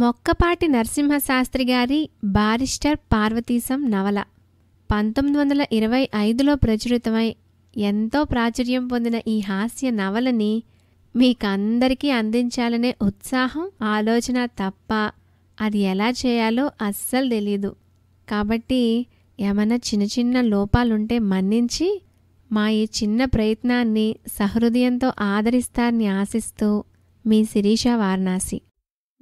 మొక్కపాటి నరసింహశాస్త్రి గారి బారిస్టర్ పార్వతీశం నవల పంతొమ్మిది వందల ఇరవై ఐదులో ప్రచురితమై ఎంతో ప్రాచుర్యం పొందిన ఈ హాస్య నవలని మీకందరికీ అందించాలనే ఉత్సాహం ఆలోచన తప్ప అది ఎలా చేయాలో అస్సలు తెలీదు కాబట్టి ఏమైనా చిన్న చిన్న లోపాలుంటే మన్నించి మా ఈ చిన్న ప్రయత్నాన్ని సహృదయంతో ఆదరిస్తారని ఆశిస్తూ మీ శిరీష వారణాసి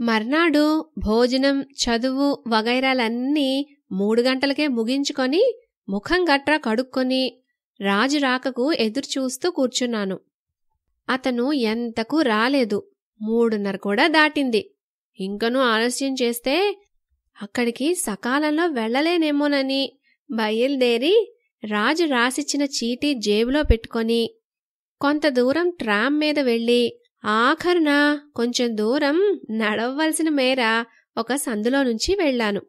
మర్నాడు భోజనం చదువు వగైరాలన్నీ మూడు గంటలకే ముగించుకొని ముఖం గట్రా కడుక్కొని రాజు రాకకు ఎదురుచూస్తూ కూర్చున్నాను అతను ఎంతకు రాలేదు మూడున్నర కూడా దాటింది ఇంకనూ ఆలస్యం చేస్తే అక్కడికి సకాలంలో వెళ్ళలేనేమోనని బయలుదేరి రాజు రాసిచ్చిన చీటీ జేబులో పెట్టుకొని కొంత దూరం ట్రామ్ మీద వెళ్ళి ఆఖరున కొంచెం దూరం నడవలసిన మేర ఒక సందులో నుంచి వెళ్ళాను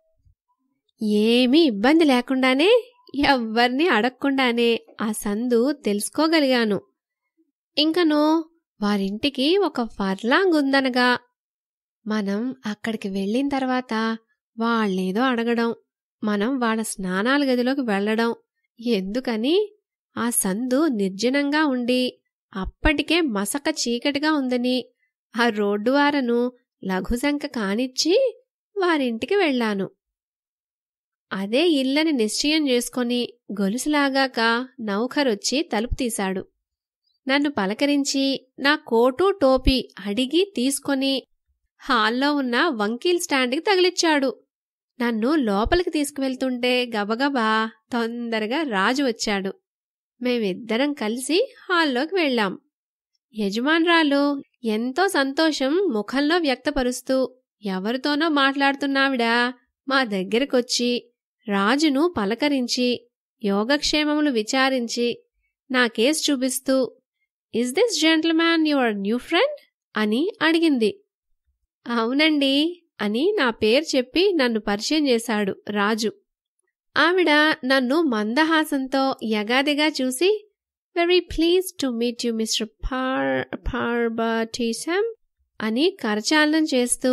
ఏమీ ఇబ్బంది లేకుండానే ఎవ్వర్ని అడగకుండానే ఆ సందు తెలుసుకోగలిగాను ఇంకను వారింటికి ఒక ఫర్లాంగ్ ఉందనగా మనం అక్కడికి వెళ్ళిన తర్వాత వాళ్ళేదో అడగడం మనం వాళ్ళ స్నానాల గదిలోకి వెళ్ళడం ఎందుకని ఆ సందు నిర్జనంగా ఉండి అప్పటికే మసక చీకటిగా ఉందని ఆ రోడ్డువారను లఘుశంక కానిచ్చి వారింటికి వెళ్ళాను అదే ఇల్లని నిశ్చయం చేసుకొని గొలుసులాగాక నౌఖరొచ్చి తలుపు తీశాడు నన్ను పలకరించి నా కోటు టోపీ అడిగి తీసుకొని హాల్లో ఉన్న వంకీల్ స్టాండ్కి తగిలిచ్చాడు నన్ను లోపలికి తీసుకువెళ్తుంటే గబగబా తొందరగా రాజు వచ్చాడు మేమిద్దరం కలిసి హాల్లోకి వెళ్ళాం యజమానురాలు ఎంతో సంతోషం ముఖంలో వ్యక్తపరుస్తూ ఎవరితోనో మాట్లాడుతున్నావిడా మా దగ్గరకొచ్చి రాజును పలకరించి యోగక్షేమములు విచారించి నా కేసు చూపిస్తూ is this man your new friend అని అడిగింది అవునండి అని నా పేరు చెప్పి నన్ను పరిచయం చేశాడు రాజు ఆవిడ నన్ను మందహాసంతో యగాదిగా చూసి very please to meet you mister ఫార్ పార్బటీశం అని కరచాలనం చేస్తూ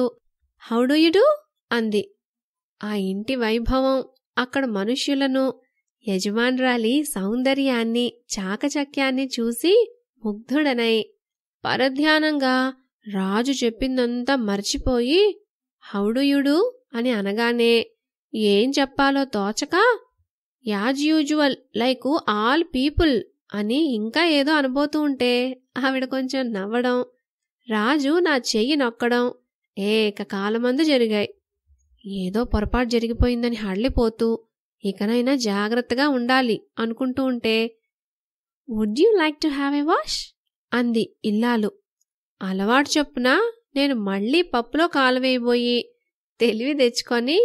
హౌ డు యు డూ అంది ఆ ఇంటి వైభవం అక్కడ మనుష్యులను యజమానురాలి సౌందర్యాన్ని చాకచక్యాన్ని చూసి ముగ్ధుడనై పరధ్యానంగా రాజు చెప్పిందంతా మర్చిపోయి హౌడుయుడు అని అనగానే ఏం చెప్పాలో తోచక as usual like all people అని ఇంకా ఏదో అనబోతూ ఉంటే ఆవిడ కొంచెం నవ్వడం రాజు నా చెయ్యి నొక్కడం కాలమందు జరిగాయి ఏదో పొరపాటు జరిగిపోయిందని హళ్ళిపోతూ ఇకనైనా జాగ్రత్తగా ఉండాలి అనుకుంటూ ఉంటే would you like to have a wash అంది ఇల్లాలు అలవాటు చొప్పున నేను మళ్ళీ పప్పులో కాలువేయబోయి తెలివి తెచ్చుకొని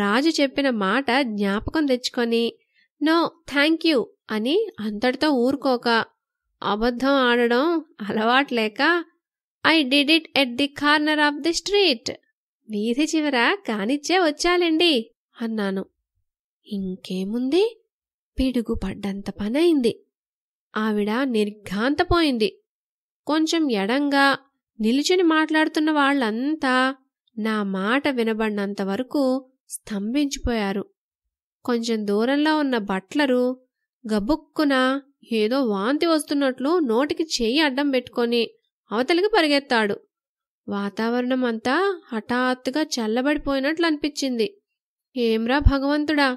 రాజు చెప్పిన మాట జ్ఞాపకం తెచ్చుకొని నో థ్యాంక్ యూ అని అంతటితో ఊరుకోక అబద్ధం ఆడడం అలవాట్లేక I did it at the corner of the street వీధి చివర కానిచ్చే వచ్చాలండి అన్నాను ఇంకేముంది పిడుగు పడ్డంత పనైంది ఆవిడ నిర్ఘాంతపోయింది కొంచెం ఎడంగా నిలుచుని మాట్లాడుతున్న వాళ్ళంతా నా మాట వినబడినంత వరకు స్తంభించిపోయారు కొంచెం దూరంలో ఉన్న బట్లరు గబుక్కున ఏదో వాంతి వస్తున్నట్లు నోటికి చేయి అడ్డం పెట్టుకొని అవతలికి పరిగెత్తాడు వాతావరణం అంతా హఠాత్తుగా చల్లబడిపోయినట్లు అనిపించింది ఏమ్రా భగవంతుడా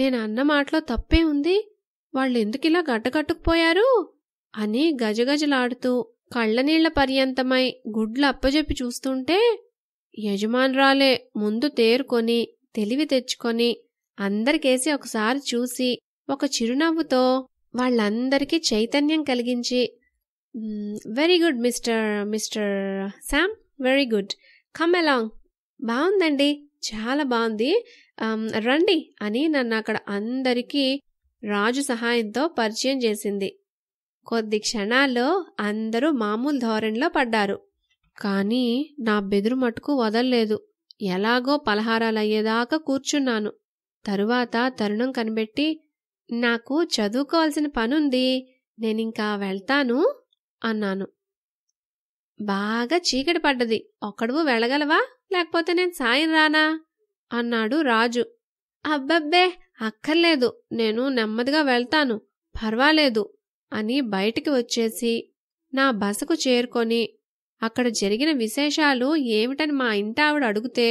నేను అన్న మాటలో తప్పే ఉంది వాళ్ళెందుకిలా గడ్డకట్టుకుపోయారు అని గజగజలాడుతూ కళ్ళనీళ్ల పర్యంతమై గుడ్లు అప్పజెప్పి చూస్తుంటే యజమానురాలే ముందు తేరుకొని తెలివి తెచ్చుకొని అందరికేసి ఒకసారి చూసి ఒక చిరునవ్వుతో వాళ్ళందరికీ చైతన్యం కలిగించి very good mister mister Sam very good come along బాగుందండి చాలా బాగుంది రండి అని నన్ను అక్కడ అందరికీ రాజు సహాయంతో పరిచయం చేసింది కొద్ది క్షణాల్లో అందరూ మామూలు ధోరణిలో పడ్డారు కానీ నా బెదురు మటుకు వదల్లేదు ఎలాగో పలహారాలయ్యేదాకా కూర్చున్నాను తరువాత తరుణం కనిపెట్టి నాకు చదువుకోవాల్సిన పనుంది నేనింకా వెళ్తాను అన్నాను బాగా చీకటి పడ్డది ఒక్కడవు వెళ్ళగలవా లేకపోతే నేను సాయం రానా అన్నాడు రాజు అబ్బబ్బే అక్కర్లేదు నేను నెమ్మదిగా వెళ్తాను పర్వాలేదు అని బయటికి వచ్చేసి నా బసకు చేరుకొని అక్కడ జరిగిన విశేషాలు ఏమిటని మా ఇంటావిడ అడిగితే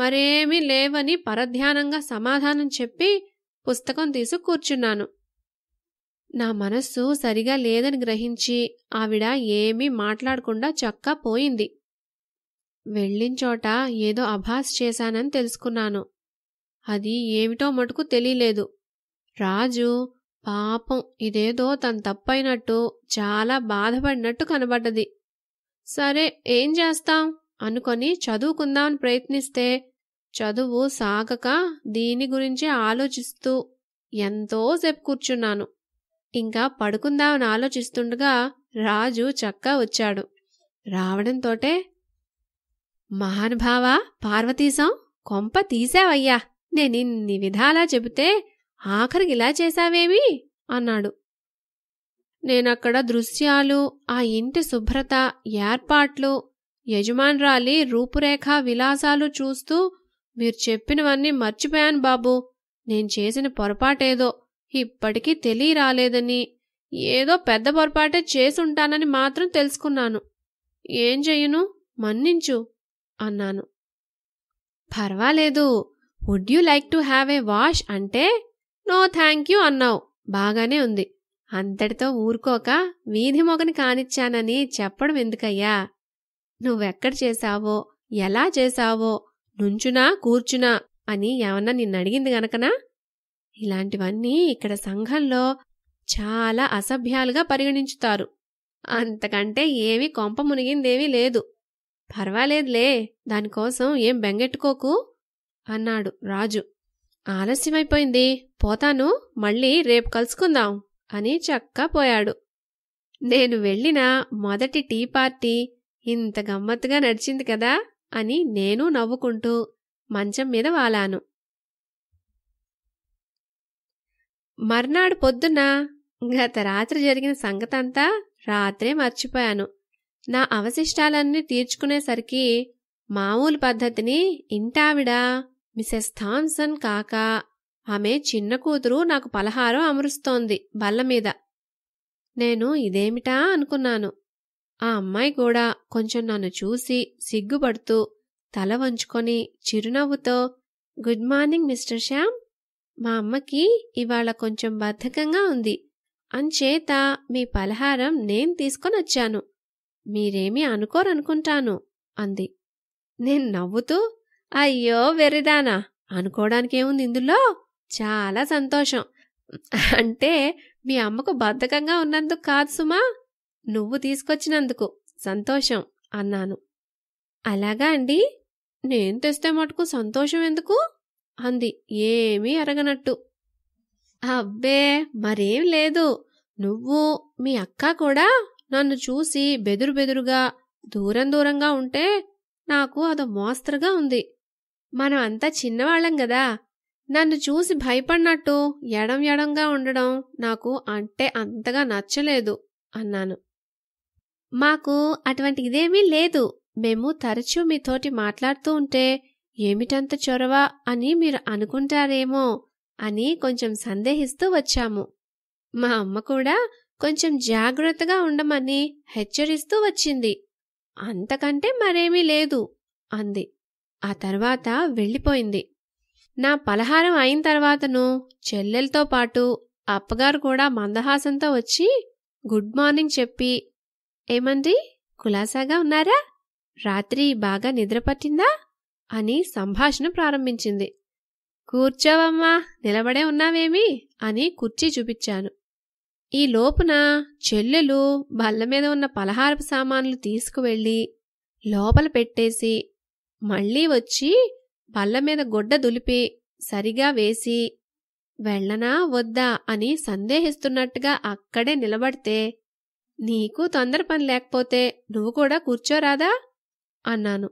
మరేమీ లేవని పరధ్యానంగా సమాధానం చెప్పి పుస్తకం తీసి కూర్చున్నాను నా మనస్సు సరిగా లేదని గ్రహించి ఆవిడ ఏమీ మాట్లాడకుండా చక్కా పోయింది వెళ్ళించోట ఏదో అభాస్ చేశానని తెలుసుకున్నాను అది ఏమిటో మటుకు తెలియలేదు రాజు పాపం ఇదేదో తన తప్పైనట్టు చాలా బాధపడినట్టు కనబడ్డది సరే ఏం చేస్తాం అనుకొని చదువుకుందామని ప్రయత్నిస్తే చదువు సాగక దీని గురించి ఆలోచిస్తూ ఎంతోసేపు కూర్చున్నాను ఇంకా పడుకుందామని ఆలోచిస్తుండగా రాజు చక్కా వచ్చాడు రావడంతోటే మహానుభావ పార్వతీశం కొంప తీసావయ్యా నేనిన్ని విధాలా చెబితే ఆఖరికి ఇలా చేశావేమి అన్నాడు నేనక్కడ దృశ్యాలు ఆ ఇంటి శుభ్రత ఏర్పాట్లు యజమానురాలి రూపురేఖ విలాసాలు చూస్తూ మీరు చెప్పినవన్నీ మర్చిపోయాను బాబూ నేను చేసిన పొరపాటేదో ఇప్పటికీ తెలియరాలేదని ఏదో పెద్ద పొరపాటే చేసుంటానని మాత్రం తెలుసుకున్నాను ఏం చెయ్యను మన్నించు అన్నాను పర్వాలేదు would you like to have a wash అంటే నో థ్యాంక్ యూ అన్నావు బాగానే ఉంది అంతటితో ఊరుకోక వీధి మొగని కానిచ్చానని చెప్పడం ఎందుకయ్యా నువ్వెక్కడ చేశావో ఎలా చేశావో నుంచునా కూర్చునా అని ఏమన్నా నిన్నడిగింది గనకనా ఇలాంటివన్నీ ఇక్కడ సంఘంలో చాలా అసభ్యాలుగా పరిగణించుతారు అంతకంటే ఏమీ కొంప మునిగిందేమీ లేదు పర్వాలేదులే దానికోసం ఏం బెంగెట్టుకోకు అన్నాడు రాజు ఆలస్యమైపోయింది పోతాను మళ్ళీ రేపు కలుసుకుందాం అని పోయాడు నేను వెళ్ళిన మొదటి టీ పార్టీ ఇంత గమ్మత్తుగా నడిచింది కదా అని నేను నవ్వుకుంటూ మంచం మీద వాలాను మర్నాడు పొద్దున్న గత రాత్రి జరిగిన సంగతంతా రాత్రే మర్చిపోయాను నా అవశిష్టాలన్నీ తీర్చుకునేసరికి మామూలు పద్ధతిని ఇంటావిడ మిసెస్ థామ్సన్ కాక ఆమె చిన్న కూతురు నాకు పలహారం అమరుస్తోంది బల్లమీద నేను ఇదేమిటా అనుకున్నాను ఆ అమ్మాయి కూడా కొంచెం నన్ను చూసి సిగ్గుపడుతూ తల వంచుకొని చిరునవ్వుతో గుడ్ మార్నింగ్ మిస్టర్ శ్యామ్ మా అమ్మకి ఇవాళ కొంచెం బద్ధకంగా ఉంది అంచేత మీ పలహారం నేను తీసుకొనొచ్చాను మీరేమీ అనుకోరనుకుంటాను అంది నేను నవ్వుతూ అయ్యో వెర్రిదానా అనుకోవడానికేముంది ఇందులో చాలా సంతోషం అంటే మీ అమ్మకు బద్ధకంగా ఉన్నందుకు కాదు సుమా నువ్వు తీసుకొచ్చినందుకు సంతోషం అన్నాను అలాగా అండి నేను తెస్తే మటుకు సంతోషం ఎందుకు అంది ఏమీ అరగనట్టు అబ్బే మరేం లేదు నువ్వు మీ అక్క కూడా నన్ను చూసి బెదురు బెదురుగా దూరం దూరంగా ఉంటే నాకు అదో మోస్తరుగా ఉంది మనం అంతా చిన్నవాళ్ళం గదా నన్ను చూసి భయపడినట్టు ఎడం ఎడంగా ఉండడం నాకు అంటే అంతగా నచ్చలేదు అన్నాను మాకు అటువంటి ఇదేమీ లేదు మేము తరచూ మీతోటి మాట్లాడుతూ ఉంటే ఏమిటంత చొరవ అని మీరు అనుకుంటారేమో అని కొంచెం సందేహిస్తూ వచ్చాము మా అమ్మ కూడా కొంచెం జాగ్రత్తగా ఉండమని హెచ్చరిస్తూ వచ్చింది అంతకంటే మరేమీ లేదు అంది ఆ తర్వాత వెళ్ళిపోయింది నా పలహారం అయిన తర్వాతను చెల్లెలతో పాటు అప్పగారు కూడా మందహాసంతో వచ్చి గుడ్ మార్నింగ్ చెప్పి ఏమండి కులాసాగా ఉన్నారా రాత్రి బాగా నిద్రపట్టిందా అని సంభాషణ ప్రారంభించింది కూర్చోవమ్మా నిలబడే ఉన్నావేమి అని కుర్చీ చూపించాను ఈ లోపున చెల్లెలు బల్ల మీద ఉన్న పలహారపు సామాన్లు తీసుకువెళ్ళి లోపల పెట్టేసి మళ్ళీ వచ్చి మీద గొడ్డ దులిపి సరిగా వేసి వెళ్ళనా వద్దా అని సందేహిస్తున్నట్టుగా అక్కడే నిలబడితే నీకు తొందర పని లేకపోతే నువ్వు కూడా కూర్చోరాదా అన్నాను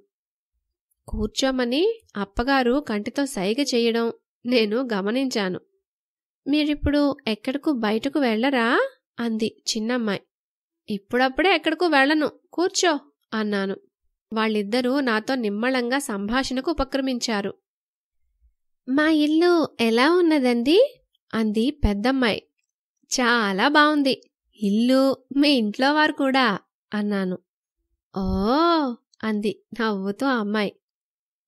కూర్చోమని అప్పగారు కంటితో సైగ చేయడం నేను గమనించాను మీరిప్పుడు ఎక్కడకు బయటకు వెళ్ళరా అంది చిన్నమ్మాయి ఇప్పుడప్పుడే ఎక్కడకు వెళ్ళను కూర్చో అన్నాను వాళ్ళిద్దరూ నాతో నిమ్మళంగా సంభాషణకు ఉపక్రమించారు మా ఇల్లు ఎలా ఉన్నదండి అంది పెద్దమ్మాయి చాలా బావుంది ఇల్లు మీ ఇంట్లో వారు కూడా అన్నాను ఓ అంది నవ్వుతూ అమ్మాయి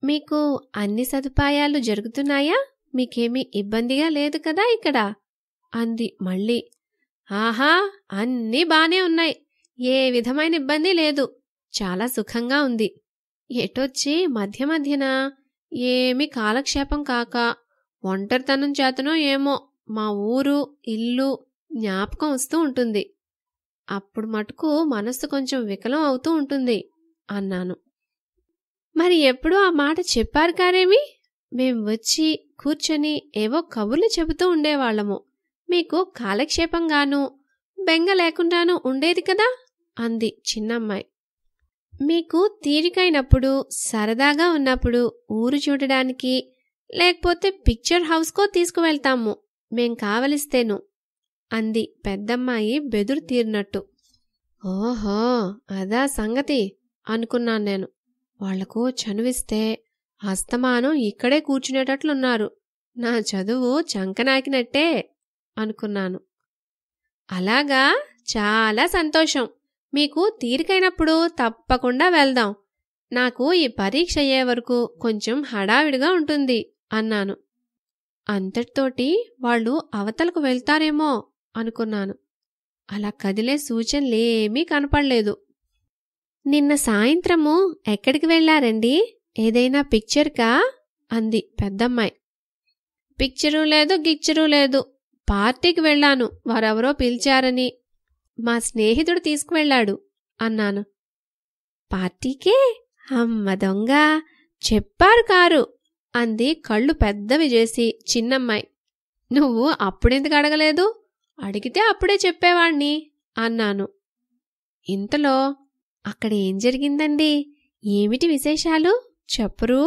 మీకు అన్ని సదుపాయాలు జరుగుతున్నాయా మీకేమీ ఇబ్బందిగా లేదు కదా ఇక్కడ అంది మళ్ళీ ఆహా అన్నీ బానే ఉన్నాయి ఏ విధమైన ఇబ్బంది లేదు చాలా సుఖంగా ఉంది ఎటొచ్చి మధ్య మధ్యన ఏమి కాలక్షేపం కాక ఒంటరితనం చేతనో ఏమో మా ఊరు ఇల్లు జ్ఞాపకం వస్తూ ఉంటుంది అప్పుడు మటుకు మనస్సు కొంచెం వికలం అవుతూ ఉంటుంది అన్నాను మరి ఎప్పుడూ ఆ మాట చెప్పారు కారేమి మేం వచ్చి కూర్చొని ఏవో కబుర్లు చెబుతూ ఉండేవాళ్లము మీకు కాలక్షేపంగాను బెంగ లేకుండాను ఉండేది కదా అంది చిన్నమ్మాయి మీకు తీరికైనప్పుడు సరదాగా ఉన్నప్పుడు ఊరు చూడడానికి లేకపోతే పిక్చర్ హౌస్కో తీసుకువెళ్తాము మేం కావలిస్తేను అంది పెద్దమ్మాయి బెదురు తీరినట్టు ఓహో అదా సంగతి అనుకున్నాను నేను వాళ్లకు చనువిస్తే అస్తమానం ఇక్కడే కూర్చునేటట్లున్నారు నా చదువు చంకనాకినట్టే అనుకున్నాను అలాగా చాలా సంతోషం మీకు తీరికైనప్పుడు తప్పకుండా వెళ్దాం నాకు ఈ పరీక్ష అయ్యే వరకు కొంచెం హడావిడిగా ఉంటుంది అన్నాను అంతటితోటి వాళ్ళు అవతలకు వెళ్తారేమో అనుకున్నాను అలా కదిలే సూచనలేమీ కనపడలేదు నిన్న సాయంత్రము ఎక్కడికి వెళ్ళారండి ఏదైనా పిక్చర్కా అంది పెద్దమ్మాయి పిక్చరు లేదు గిక్చరూ లేదు పార్టీకి వెళ్ళాను వారెవరో పిలిచారని మా స్నేహితుడు తీసుకువెళ్లాడు అన్నాను పార్టీకే అమ్మ దొంగ చెప్పారు కారు అంది కళ్ళు పెద్దవి చేసి చిన్నమ్మాయి నువ్వు అప్పుడెందుకు అడగలేదు అడిగితే అప్పుడే చెప్పేవాణ్ణి అన్నాను ఇంతలో అక్కడ ఏం జరిగిందండి ఏమిటి విశేషాలు చెప్పరు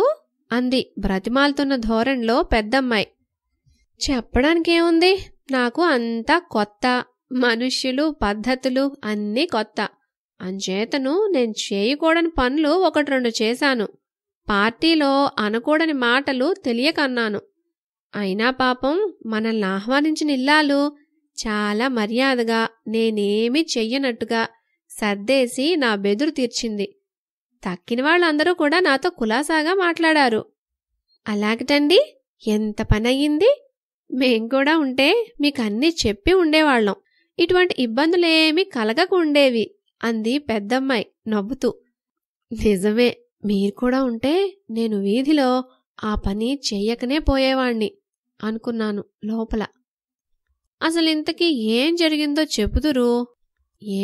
అంది బ్రతిమాలుతున్న ధోరణిలో పెద్దమ్మాయి చెప్పడానికేముంది నాకు అంతా కొత్త మనుష్యులు పద్ధతులు అన్నీ కొత్త అంచేతను నేను చేయకూడని పనులు ఒకటి రెండు చేశాను పార్టీలో అనకూడని మాటలు తెలియకన్నాను అయినా పాపం మనల్ని ఆహ్వానించిన ఇల్లాలు చాలా మర్యాదగా నేనేమి చెయ్యనట్టుగా సర్దేసి నా బెదురు తీర్చింది తక్కిన వాళ్ళందరూ కూడా నాతో కులాసాగా మాట్లాడారు అలాగటండి ఎంత పనయ్యింది మేం కూడా ఉంటే మీకు అన్నీ చెప్పి ఉండేవాళ్ళం ఇటువంటి ఇబ్బందులేమీ కలగకుండేవి అంది పెద్దమ్మాయి నవ్వుతూ నిజమే మీరు కూడా ఉంటే నేను వీధిలో ఆ పని చెయ్యకనే పోయేవాణ్ణి అనుకున్నాను లోపల అసలు ఇంతకీ ఏం జరిగిందో చెబుదురు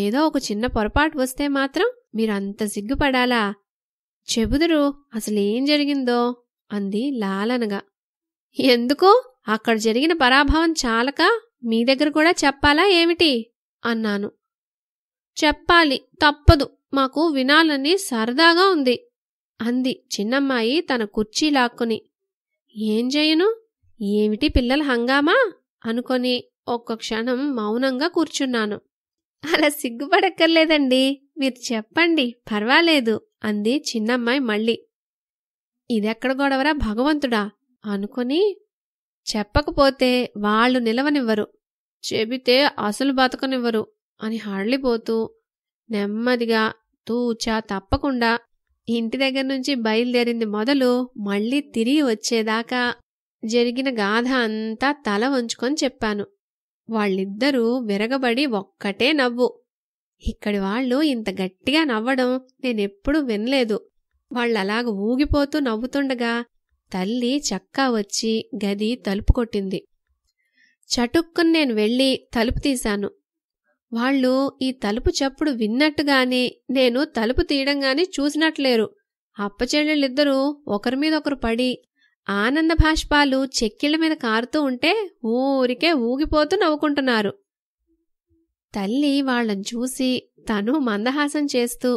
ఏదో ఒక చిన్న పొరపాటు వస్తే మాత్రం మీరంత సిగ్గుపడాలా చెబుదురు అసలేం జరిగిందో అంది లాలనగా ఎందుకో అక్కడ జరిగిన పరాభవం చాలక మీ దగ్గర కూడా చెప్పాలా ఏమిటి అన్నాను చెప్పాలి తప్పదు మాకు వినాలని సరదాగా ఉంది అంది చిన్నమ్మాయి తన కుర్చీ లాక్కుని ఏం చేయను ఏమిటి పిల్లల హంగామా అనుకొని ఒక్క క్షణం మౌనంగా కూర్చున్నాను అలా సిగ్గుపడక్కర్లేదండి మీరు చెప్పండి పర్వాలేదు అంది చిన్నమ్మాయి మళ్ళీ ఇదెక్కడ గొడవరా భగవంతుడా అనుకొని చెప్పకపోతే వాళ్ళు నిలవనివ్వరు చెబితే అసలు బతకనివ్వరు అని హళ్ళిపోతూ నెమ్మదిగా తూచా తప్పకుండా ఇంటి దగ్గర నుంచి బయలుదేరింది మొదలు మళ్ళీ తిరిగి వచ్చేదాకా జరిగిన గాథ అంతా తల వంచుకొని చెప్పాను వాళ్ళిద్దరూ విరగబడి ఒక్కటే నవ్వు ఇక్కడి వాళ్ళు ఇంత గట్టిగా నవ్వడం నేనెప్పుడూ వినలేదు వాళ్ళలాగ ఊగిపోతూ నవ్వుతుండగా తల్లి చక్కా వచ్చి గది తలుపు కొట్టింది చటుక్కుని నేను వెళ్ళి తలుపు తీశాను వాళ్ళు ఈ తలుపు చప్పుడు విన్నట్టుగాని నేను తలుపు తీయడంగాని చూసినట్లేరు అప్పచెల్లెళ్ళిద్దరూ ఒకరి మీద ఒకరు పడి ఆనంద భాష్పాలు చెక్కిళ్ళ మీద కారుతూ ఉంటే ఊరికే ఊగిపోతూ నవ్వుకుంటున్నారు తల్లి వాళ్ళని చూసి తను మందహాసం చేస్తూ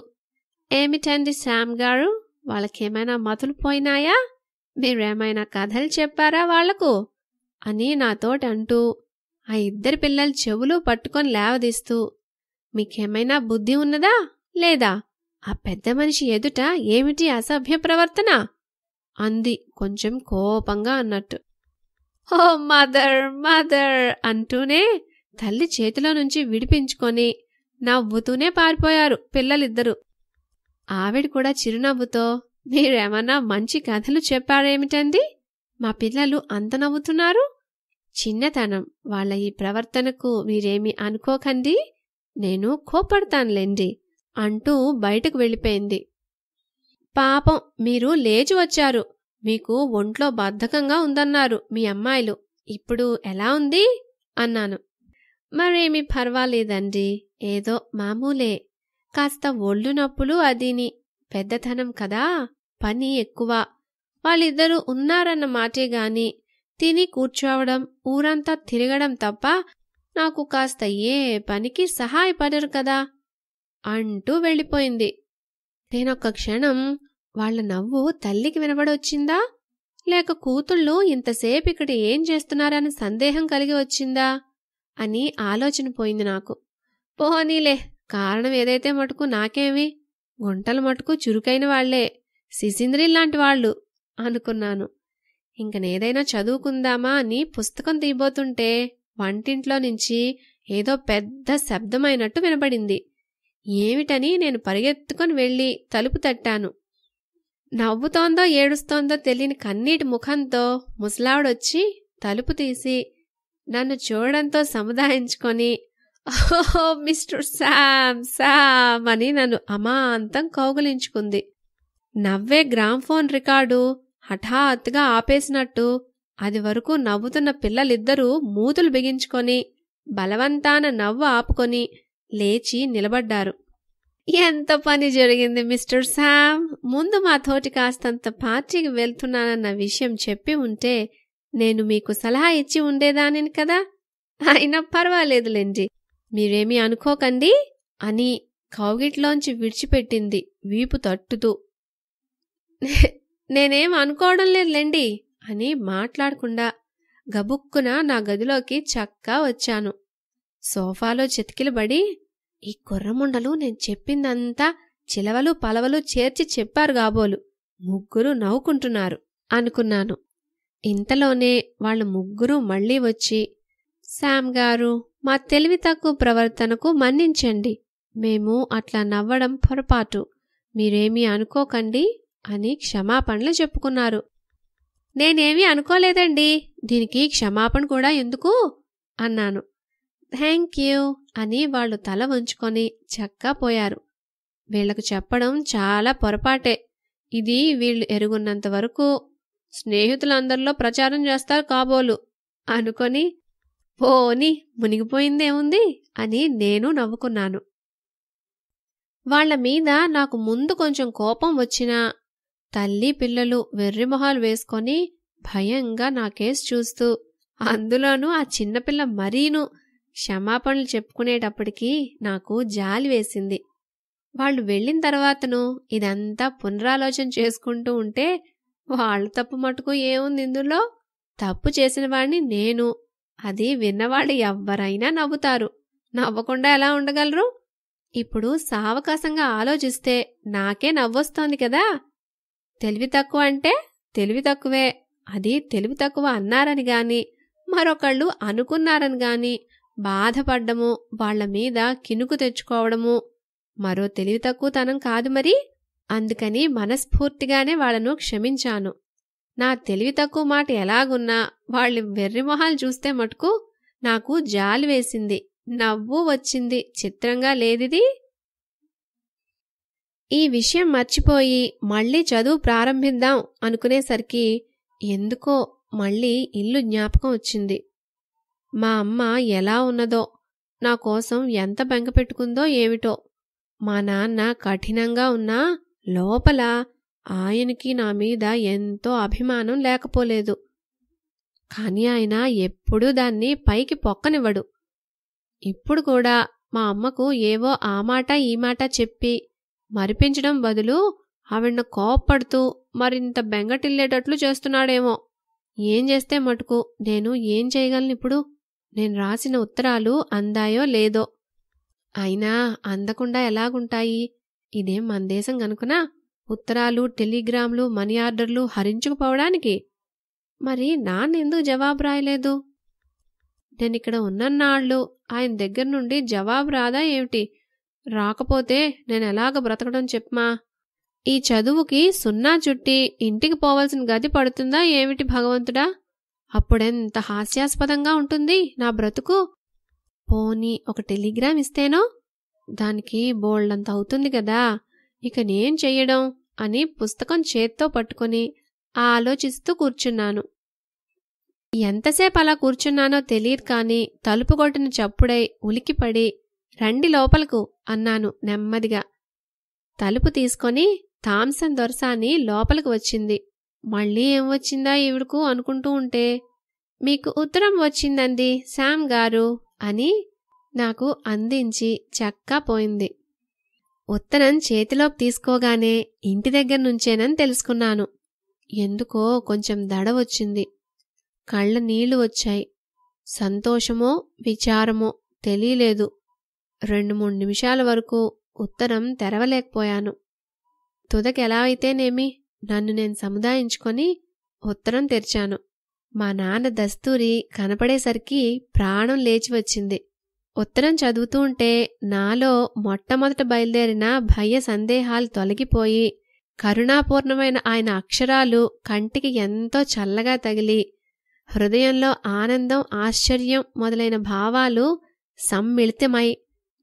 ఏమిటండి శ్యామ్ గారు వాళ్ళకేమైనా మతులు పోయినాయా మీరేమైనా కథలు చెప్పారా వాళ్లకు అని నాతోటి అంటూ ఆ ఇద్దరి పిల్లలు చెవులు పట్టుకొని లేవదీస్తూ మీకేమైనా బుద్ధి ఉన్నదా లేదా ఆ పెద్ద మనిషి ఎదుట ఏమిటి అసభ్య ప్రవర్తన అంది కొంచెం కోపంగా అన్నట్టు ఓ మదర్ మదర్ అంటూనే తల్లి చేతిలో నుంచి విడిపించుకొని నవ్వుతూనే పారిపోయారు పిల్లలిద్దరూ ఆవిడ కూడా చిరునవ్వుతో మీరేమన్నా మంచి కథలు చెప్పారేమిటండి మా పిల్లలు అంత నవ్వుతున్నారు చిన్నతనం వాళ్ళ ఈ ప్రవర్తనకు మీరేమి అనుకోకండి నేను కోపడతానులేండి అంటూ బయటకు వెళ్ళిపోయింది పాపం మీరు లేచి వచ్చారు మీకు ఒంట్లో బద్ధకంగా ఉందన్నారు మీ అమ్మాయిలు ఇప్పుడు ఎలా ఉంది అన్నాను మరేమి పర్వాలేదండి ఏదో మామూలే కాస్త ఒళ్ళు నొప్పులు అదిని పెద్దతనం కదా పని ఎక్కువ వాళ్ళిద్దరూ ఉన్నారన్న మాటే గాని తిని కూర్చోవడం ఊరంతా తిరగడం తప్ప నాకు కాస్త ఏ పనికి సహాయపడరు కదా అంటూ వెళ్ళిపోయింది నేనొక్క క్షణం వాళ్ల నవ్వు తల్లికి వినబడొచ్చిందా లేక కూతుళ్ళు ఇంతసేపు ఇక్కడ ఏం చేస్తున్నారని సందేహం కలిగి వచ్చిందా అని ఆలోచన పోయింది నాకు పోనీలే కారణం ఏదైతే మటుకు నాకేమి గుంటలు మటుకు చురుకైన వాళ్లే సిసింద్రిల్లాంటి వాళ్ళు అనుకున్నాను ఇంకనేదైనా చదువుకుందామా అని పుస్తకం తీయబోతుంటే వంటింట్లో నుంచి ఏదో పెద్ద శబ్దమైనట్టు వినపడింది ఏమిటని నేను పరిగెత్తుకొని వెళ్ళి తలుపు తట్టాను నవ్వుతోందో ఏడుస్తోందో తెలియని కన్నీటి ముఖంతో ముసలావుడొచ్చి తలుపు తీసి నన్ను చూడడంతో సముదాయించుకొని మిస్టర్ శామ్ శామ్ అని నన్ను అమాంతం కౌగులించుకుంది నవ్వే గ్రామ్ఫోన్ రికార్డు హఠాత్తుగా ఆపేసినట్టు అది వరకు నవ్వుతున్న పిల్లలిద్దరూ మూతులు బిగించుకొని బలవంతాన నవ్వు ఆపుకొని లేచి నిలబడ్డారు ఎంత పని జరిగింది మిస్టర్ శామ్ ముందు మా తోటి కాస్తంత పార్టీకి వెళ్తున్నానన్న విషయం చెప్పి ఉంటే నేను మీకు సలహా ఇచ్చి ఉండేదానిని కదా అయినా పర్వాలేదులేండి మీరేమీ అనుకోకండి అని కౌగిట్లోంచి విడిచిపెట్టింది వీపు తట్టుతూ నేనేం అనుకోవడం లేదులేండి అని మాట్లాడకుండా గబుక్కున నా గదిలోకి చక్కా వచ్చాను సోఫాలో చెతికిలబడి ఈ కుర్రముండలు నేను చెప్పిందంతా చిలవలు పలవలు చేర్చి చెప్పారు కాబోలు ముగ్గురు నవ్వుకుంటున్నారు అనుకున్నాను ఇంతలోనే వాళ్ళు ముగ్గురు మళ్ళీ వచ్చి శామ్ గారు మా తెలివి తక్కువ ప్రవర్తనకు మన్నించండి మేము అట్లా నవ్వడం పొరపాటు మీరేమీ అనుకోకండి అని క్షమాపణలు చెప్పుకున్నారు నేనేమీ అనుకోలేదండి దీనికి క్షమాపణ కూడా ఎందుకు అన్నాను థ్యాంక్ యూ అని వాళ్ళు తల వంచుకొని చక్కపోయారు పోయారు వీళ్లకు చెప్పడం చాలా పొరపాటే ఇది వీళ్ళు ఎరుగున్నంత వరకు స్నేహితులందరిలో ప్రచారం చేస్తారు కాబోలు అనుకొని పోని మునిగిపోయిందేముంది అని నేను నవ్వుకున్నాను వాళ్ల మీద నాకు ముందు కొంచెం కోపం వచ్చినా తల్లి పిల్లలు వెర్రిమొహాలు వేసుకొని భయంగా నా కేసు చూస్తూ అందులోనూ ఆ చిన్నపిల్ల మరీను క్షమాపణలు చెప్పుకునేటప్పటికీ నాకు జాలి వేసింది వాళ్ళు వెళ్ళిన తర్వాతను ఇదంతా పునరాలోచన చేసుకుంటూ ఉంటే వాళ్ళ తప్పు మటుకు ఏముంది ఇందులో తప్పు చేసిన వాడిని నేను అది విన్నవాళ్ళు ఎవ్వరైనా నవ్వుతారు నవ్వకుండా ఎలా ఉండగలరు ఇప్పుడు సావకాశంగా ఆలోచిస్తే నాకే నవ్వొస్తోంది కదా తెలివి తక్కువ అంటే తెలివి తక్కువే అది తెలివి తక్కువ అన్నారని గాని మరొకళ్ళు అనుకున్నారని గాని బాధపడ్డము వాళ్ల మీద కినుకు తెచ్చుకోవడము మరో తెలివి తక్కువతనం కాదు మరి అందుకని మనస్ఫూర్తిగానే వాళ్లను క్షమించాను నా తెలివి తక్కువ మాట ఎలాగున్నా వాళ్ళు వెర్రిమొహాలు చూస్తే మటుకు నాకు జాలి వేసింది నవ్వు వచ్చింది చిత్రంగా లేదిది ఈ విషయం మర్చిపోయి మళ్ళీ చదువు ప్రారంభిద్దాం అనుకునేసరికి ఎందుకో మళ్ళీ ఇల్లు జ్ఞాపకం వచ్చింది మా అమ్మ ఎలా ఉన్నదో నా కోసం ఎంత బెంగపెట్టుకుందో పెట్టుకుందో ఏమిటో మా నాన్న కఠినంగా ఉన్నా లోపల ఆయనకి నా మీద ఎంతో అభిమానం లేకపోలేదు కాని ఆయన ఎప్పుడూ దాన్ని పైకి పొక్కనివ్వడు ఇప్పుడు కూడా మా అమ్మకు ఏవో ఆ మాట ఈ మాట చెప్పి మరిపించడం బదులు ఆవిడ కోప్పడుతూ మరింత బెంగటిల్లేటట్లు చేస్తున్నాడేమో ఏం చేస్తే మటుకు నేను ఏం చేయగలను ఇప్పుడు నేను రాసిన ఉత్తరాలు అందాయో లేదో అయినా అందకుండా ఎలాగుంటాయి ఇదేం మన దేశం గనుకునా ఉత్తరాలు టెలిగ్రామ్లు మనీ ఆర్డర్లు హరించుకుపోవడానికి మరి నాన్నెందుకు జవాబు రాయలేదు నేనిక్కడ ఉన్నన్నాళ్ళు ఆయన దగ్గర నుండి జవాబు రాదా ఏమిటి రాకపోతే నేను ఎలాగ బ్రతకడం చెప్మా ఈ చదువుకి సున్నా చుట్టి ఇంటికి పోవాల్సిన గది పడుతుందా ఏమిటి భగవంతుడా అప్పుడెంత హాస్యాస్పదంగా ఉంటుంది నా బ్రతుకు పోనీ ఒక టెలిగ్రామ్ ఇస్తేనో దానికి బోల్డంత అవుతుంది కదా ఇక నేం చెయ్యడం అని పుస్తకం చేత్తో పట్టుకుని ఆలోచిస్తూ కూర్చున్నాను ఎంతసేపు అలా కూర్చున్నానో తెలియదు కానీ తలుపు కొట్టిన చప్పుడై ఉలికిపడి రండి లోపలకు అన్నాను నెమ్మదిగా తలుపు తీసుకొని థామ్సన్ దొరసాని లోపలికి వచ్చింది మళ్ళీ ఏం వచ్చిందా ఈవిడకు అనుకుంటూ ఉంటే మీకు ఉత్తరం వచ్చిందంది శామ్ గారు అని నాకు అందించి చక్కా పోయింది ఉత్తరం చేతిలోకి తీసుకోగానే ఇంటి దగ్గర నుంచేనని తెలుసుకున్నాను ఎందుకో కొంచెం దడ వచ్చింది కళ్ళ నీళ్లు వచ్చాయి సంతోషమో విచారమో తెలియలేదు రెండు మూడు నిమిషాల వరకు ఉత్తరం తెరవలేకపోయాను తుదకెలా అయితేనేమి నన్ను నేను సముదాయించుకొని ఉత్తరం తెరిచాను మా నాన్న దస్తూరి కనపడేసరికి ప్రాణం లేచి వచ్చింది ఉత్తరం చదువుతూ ఉంటే నాలో మొట్టమొదట బయలుదేరిన భయ సందేహాలు తొలగిపోయి కరుణాపూర్ణమైన ఆయన అక్షరాలు కంటికి ఎంతో చల్లగా తగిలి హృదయంలో ఆనందం ఆశ్చర్యం మొదలైన భావాలు సమ్మిళితమై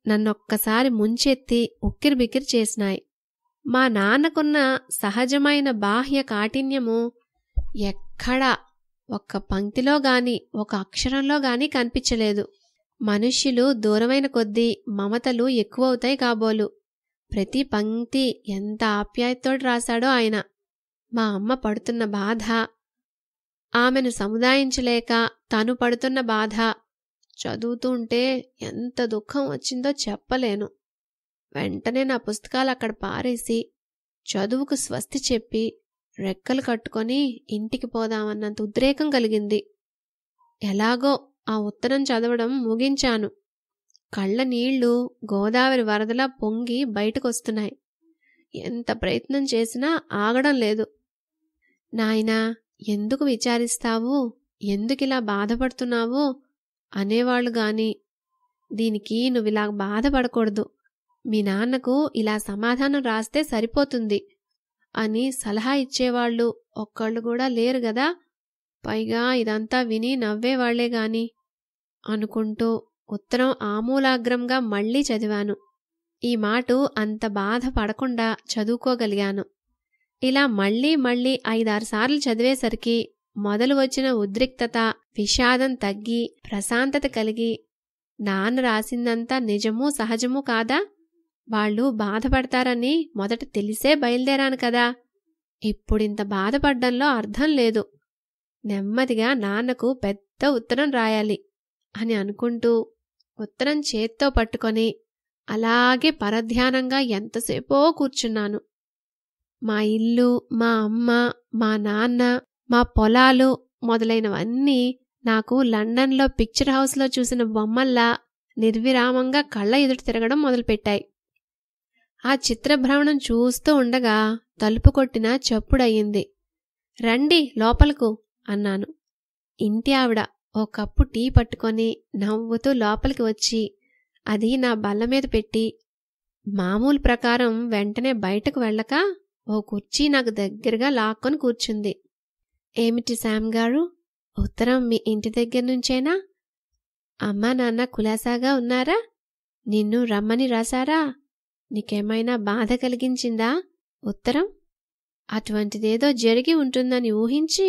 నన్నొక్కసారి ముంచెత్తి ఉక్కిరిబిక్కిరి చేసినాయి మా నాన్నకున్న సహజమైన బాహ్య కాఠిన్యము ఎక్కడా ఒక్క పంక్తిలో గాని ఒక అక్షరంలో గాని కనిపించలేదు మనుష్యులు దూరమైన కొద్దీ మమతలు ఎక్కువవుతాయి కాబోలు ప్రతి పంక్తి ఎంత ఆప్యాయతోడు రాశాడో ఆయన మా అమ్మ పడుతున్న బాధ ఆమెను సముదాయించలేక తను పడుతున్న బాధ చదువుతూ ఉంటే ఎంత దుఃఖం వచ్చిందో చెప్పలేను వెంటనే నా పుస్తకాలు అక్కడ పారేసి చదువుకు స్వస్తి చెప్పి రెక్కలు కట్టుకొని ఇంటికి పోదామన్నంత ఉద్రేకం కలిగింది ఎలాగో ఆ ఉత్తరం చదవడం ముగించాను కళ్ళ నీళ్లు గోదావరి వరదలా పొంగి బయటకొస్తున్నాయి ఎంత ప్రయత్నం చేసినా ఆగడం లేదు నాయనా ఎందుకు విచారిస్తావు ఎందుకిలా బాధపడుతున్నావో అనేవాళ్ళు గాని దీనికి నువ్విలా బాధపడకూడదు మీ నాన్నకు ఇలా సమాధానం రాస్తే సరిపోతుంది అని సలహా ఇచ్చేవాళ్ళు ఒక్కళ్ళు కూడా లేరు గదా పైగా ఇదంతా విని నవ్వేవాళ్లే గాని అనుకుంటూ ఉత్తరం ఆమూలాగ్రంగా మళ్లీ చదివాను ఈ మాటు అంత బాధ పడకుండా చదువుకోగలిగాను ఇలా మళ్లీ మళ్లీ ఐదారు సార్లు చదివేసరికి మొదలు వచ్చిన ఉద్రిక్తత విషాదం తగ్గి ప్రశాంతత కలిగి నాన్న రాసిందంతా నిజమూ సహజమూ కాదా వాళ్ళు బాధపడతారని మొదట తెలిసే బయలుదేరాను కదా ఇప్పుడింత బాధపడ్డంలో అర్థం లేదు నెమ్మదిగా నాన్నకు పెద్ద ఉత్తరం రాయాలి అని అనుకుంటూ ఉత్తరం చేత్తో పట్టుకొని అలాగే పరధ్యానంగా ఎంతసేపో కూర్చున్నాను మా ఇల్లు మా అమ్మ మా నాన్న మా పొలాలు మొదలైనవన్నీ నాకు లండన్లో పిక్చర్ హౌస్లో చూసిన బొమ్మల్లా నిర్విరామంగా కళ్ళ ఎదుటి తిరగడం మొదలుపెట్టాయి ఆ చిత్రభ్రమణం చూస్తూ ఉండగా తలుపు కొట్టిన చప్పుడయ్యింది రండి లోపలకు అన్నాను ఇంటి ఆవిడ ఓ కప్పు టీ పట్టుకొని నవ్వుతూ లోపలికి వచ్చి అది నా బల్ల మీద పెట్టి మామూలు ప్రకారం వెంటనే బయటకు వెళ్ళక ఓ కుర్చీ నాకు దగ్గరగా లాక్కొని కూర్చుంది ఏమిటి శామ్ గారు ఉత్తరం మీ ఇంటి దగ్గర నుంచేనా అమ్మా నాన్న కులాసాగా ఉన్నారా నిన్ను రమ్మని రాశారా నీకేమైనా బాధ కలిగించిందా ఉత్తరం అటువంటిదేదో జరిగి ఉంటుందని ఊహించి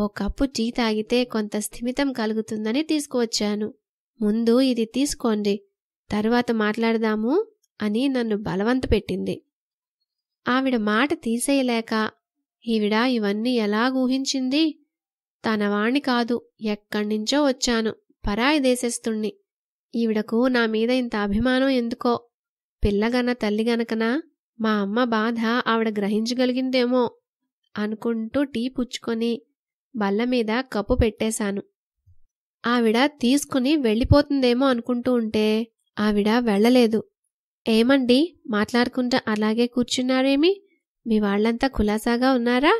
ఓ కప్పు టీ తాగితే కొంత స్థిమితం కలుగుతుందని తీసుకువచ్చాను ముందు ఇది తీసుకోండి తరువాత మాట్లాడదాము అని నన్ను బలవంత పెట్టింది ఆవిడ మాట తీసేయలేక ఈవిడ ఇవన్నీ ఎలా ఊహించింది తనవాణ్ణి కాదు ఎక్కడ్నుంచో వచ్చాను పరాయి దేశస్తుణ్ణి ఈవిడకు నా మీద ఇంత అభిమానం ఎందుకో పిల్లగన తల్లి గనకనా మా అమ్మ బాధ ఆవిడ గ్రహించగలిగిందేమో అనుకుంటూ టీ పుచ్చుకొని బల్ల మీద కప్పు పెట్టేశాను ఆవిడ తీసుకుని వెళ్ళిపోతుందేమో అనుకుంటూ ఉంటే ఆవిడ వెళ్ళలేదు ఏమండి మాట్లాడుకుంటూ అలాగే కూర్చున్నారేమి మీ వాళ్ళంతా కులాసాగా ఉన్నారా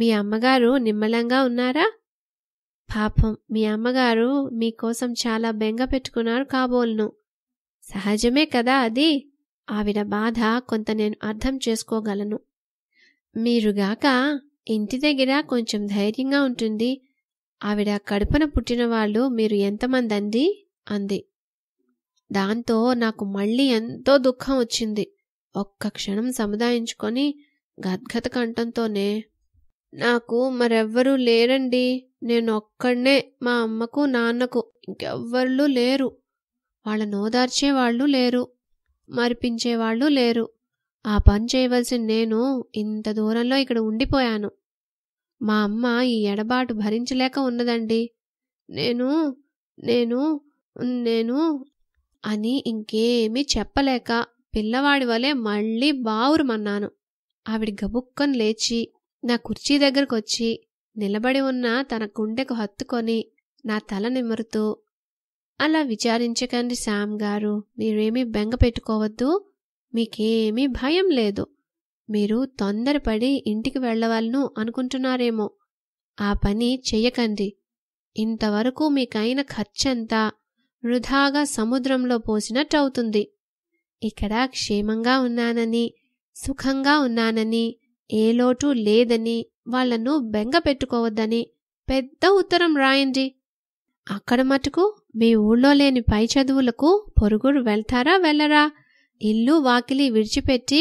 మీ అమ్మగారు నిమ్మలంగా ఉన్నారా పాపం మీ అమ్మగారు మీకోసం చాలా బెంగ పెట్టుకున్నారు కాబోలును సహజమే కదా అది ఆవిడ బాధ కొంత నేను అర్థం చేసుకోగలను మీరుగాక ఇంటి దగ్గర కొంచెం ధైర్యంగా ఉంటుంది ఆవిడ కడుపున పుట్టిన వాళ్ళు మీరు ఎంతమంది అంది అంది దాంతో నాకు మళ్ళీ ఎంతో దుఃఖం వచ్చింది ఒక్క క్షణం సముదాయించుకొని గద్గత కంఠంతోనే నాకు మరెవ్వరూ లేరండి నేను ఒక్కడనే మా అమ్మకు నాన్నకు ఇంకెవ్వరు లేరు వాళ్ళను నోదార్చేవాళ్ళు లేరు మరిపించేవాళ్ళు లేరు ఆ పని చేయవలసిన నేను ఇంత దూరంలో ఇక్కడ ఉండిపోయాను మా అమ్మ ఈ ఎడబాటు భరించలేక ఉన్నదండి నేను నేను నేను అని ఇంకేమీ చెప్పలేక పిల్లవాడి వలె మళ్ళీ బావురుమన్నాను ఆవిడ గబుక్కను లేచి నా కుర్చీ దగ్గరకొచ్చి నిలబడి ఉన్న తన గుండెకు హత్తుకొని నా తల నిమ్మరుతూ అలా విచారించకండి శామ్ గారు మీరేమీ బెంగ పెట్టుకోవద్దు మీకేమీ భయం లేదు మీరు తొందరపడి ఇంటికి వెళ్లవాలను అనుకుంటున్నారేమో ఆ పని చెయ్యకండి ఇంతవరకు మీకైన ఖర్చంతా వృధాగా సముద్రంలో పోసినట్టవుతుంది ఇక్కడ క్షేమంగా ఉన్నానని సుఖంగా ఉన్నానని ఏ లోటు లేదని వాళ్లను బెంగ పెట్టుకోవద్దని పెద్ద ఉత్తరం రాయండి అక్కడ మటుకు మీ ఊళ్ళో లేని పై చదువులకు పొరుగురు వెళ్తారా వెళ్ళరా ఇల్లు వాకిలి విడిచిపెట్టి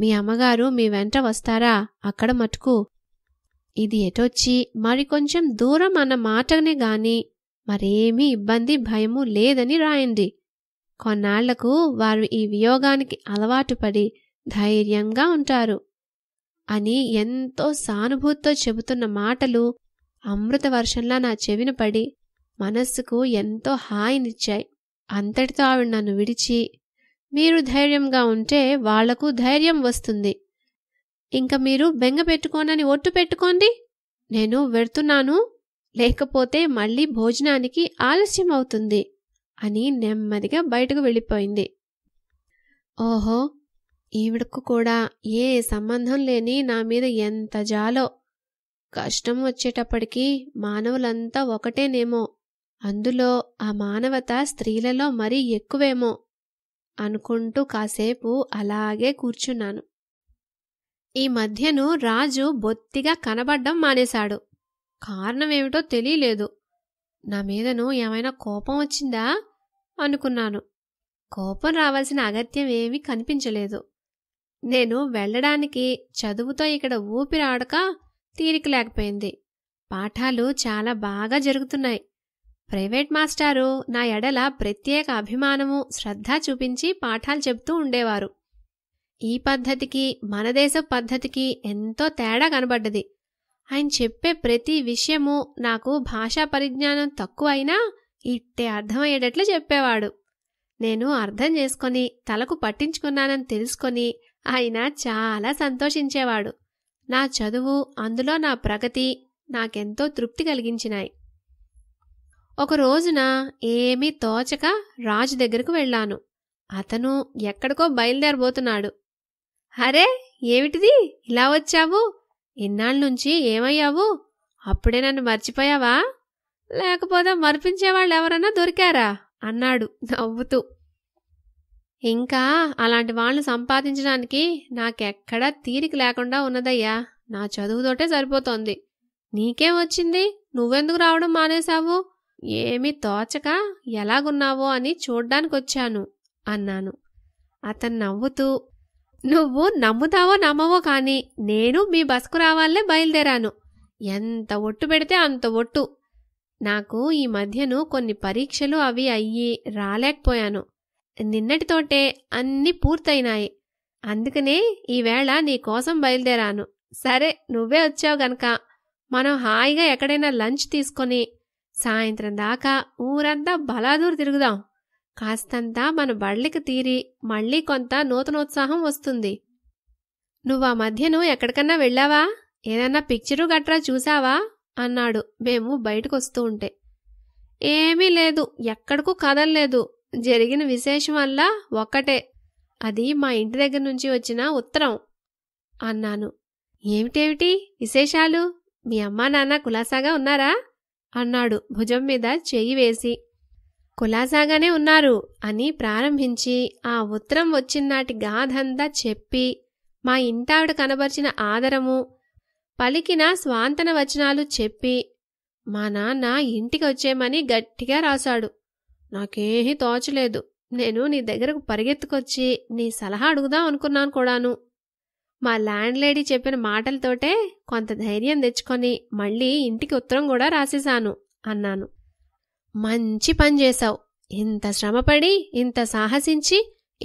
మీ అమ్మగారు మీ వెంట వస్తారా అక్కడ మటుకు ఇది ఎటొచ్చి మరి కొంచెం దూరం అన్న మాటనే గాని మరేమీ ఇబ్బంది భయము లేదని రాయండి కొన్నాళ్లకు వారు ఈ వియోగానికి అలవాటు పడి ధైర్యంగా ఉంటారు అని ఎంతో సానుభూతితో చెబుతున్న మాటలు అమృత వర్షంలా నా చెవిన పడి మనస్సుకు ఎంతో హాయినిచ్చాయి అంతటితో ఆవిడ నన్ను విడిచి మీరు ధైర్యంగా ఉంటే వాళ్లకు ధైర్యం వస్తుంది ఇంకా మీరు బెంగ పెట్టుకోనని ఒట్టు పెట్టుకోండి నేను వెళ్తున్నాను లేకపోతే మళ్ళీ భోజనానికి ఆలస్యం అవుతుంది అని నెమ్మదిగా బయటకు వెళ్ళిపోయింది ఓహో ఈవిడకు కూడా ఏ సంబంధం లేని నా మీద ఎంత జాలో కష్టం వచ్చేటప్పటికీ మానవులంతా ఒకటేనేమో అందులో ఆ మానవత స్త్రీలలో మరీ ఎక్కువేమో అనుకుంటూ కాసేపు అలాగే కూర్చున్నాను ఈ మధ్యను రాజు బొత్తిగా కనబడ్డం మానేశాడు కారణమేమిటో తెలియలేదు నా మీదను ఏమైనా కోపం వచ్చిందా అనుకున్నాను కోపం రావాల్సిన అగత్యం ఏమీ కనిపించలేదు నేను వెళ్ళడానికి చదువుతో ఇక్కడ ఊపిరాడక తీరిక లేకపోయింది పాఠాలు చాలా బాగా జరుగుతున్నాయి ప్రైవేట్ మాస్టారు నా ఎడల ప్రత్యేక అభిమానము శ్రద్ధ చూపించి పాఠాలు చెబుతూ ఉండేవారు ఈ పద్ధతికి మన దేశ పద్ధతికి ఎంతో తేడా కనబడ్డది ఆయన చెప్పే ప్రతి విషయము నాకు భాషా పరిజ్ఞానం తక్కువ అయినా ఇట్టే అర్థమయ్యేటట్లు చెప్పేవాడు నేను అర్థం చేసుకొని తలకు పట్టించుకున్నానని తెలుసుకొని ఆయన చాలా సంతోషించేవాడు నా చదువు అందులో నా ప్రగతి నాకెంతో తృప్తి కలిగించినాయి ఒక రోజున ఏమీ తోచక రాజు దగ్గరకు వెళ్ళాను అతను ఎక్కడికో బయలుదేరబోతున్నాడు అరే ఏమిటిది ఇలా వచ్చావు ఇన్నాళ్ళ నుంచి ఏమయ్యావు అప్పుడే నన్ను మర్చిపోయావా లేకపోతే మర్పించేవాళ్ళు ఎవరన్నా దొరికారా అన్నాడు నవ్వుతూ ఇంకా అలాంటి వాళ్ళు సంపాదించడానికి నాకెక్కడా తీరిక లేకుండా ఉన్నదయ్యా నా చదువుతోటే సరిపోతోంది నీకేం వచ్చింది నువ్వెందుకు రావడం మానేశావు ఏమి తోచక ఎలాగున్నావో అని చూడ్డానికొచ్చాను అన్నాను అతను నవ్వుతూ నువ్వు నమ్ముతావో నమ్మవో కానీ నేను మీ బస్కు రావాలే బయలుదేరాను ఎంత ఒట్టు పెడితే అంత ఒట్టు నాకు ఈ మధ్యను కొన్ని పరీక్షలు అవి అయ్యి రాలేకపోయాను నిన్నటితోటే అన్నీ పూర్తయినాయి అందుకనే ఈవేళ నీకోసం బయలుదేరాను సరే నువ్వే వచ్చావు గనక మనం హాయిగా ఎక్కడైనా లంచ్ తీసుకొని సాయంత్రం దాకా ఊరంతా బలాదూరు తిరుగుదాం కాస్తంతా మన బళ్ళకి తీరి మళ్ళీ కొంత నూతనోత్సాహం వస్తుంది నువ్వు ఆ మధ్యను ఎక్కడికన్నా వెళ్ళావా ఏదన్నా పిక్చరు గట్రా చూసావా అన్నాడు మేము బయటకొస్తూ ఉంటే ఏమీ లేదు ఎక్కడకు కదలలేదు జరిగిన విశేషం వల్ల ఒక్కటే అది మా ఇంటి దగ్గర నుంచి వచ్చిన ఉత్తరం అన్నాను ఏమిటేమిటి విశేషాలు మీ అమ్మా నాన్న కులాసాగా ఉన్నారా అన్నాడు భుజం మీద చేయి వేసి కులాసాగానే ఉన్నారు అని ప్రారంభించి ఆ ఉత్తరం వచ్చినాటి గాథంతా చెప్పి మా ఇంటావిడ కనబరిచిన ఆదరము పలికిన స్వాంతన వచనాలు చెప్పి మా నాన్న ఇంటికి వచ్చేమని గట్టిగా రాశాడు నాకేమీ తోచలేదు నేను నీ దగ్గరకు పరిగెత్తుకొచ్చి నీ సలహా అడుగుదాం అనుకున్నాను కూడాను మా ల్యాండ్ లేడీ చెప్పిన మాటలతోటే కొంత ధైర్యం తెచ్చుకొని మళ్ళీ ఇంటికి ఉత్తరం కూడా రాసేశాను అన్నాను మంచి పని చేశావు ఇంత శ్రమపడి ఇంత సాహసించి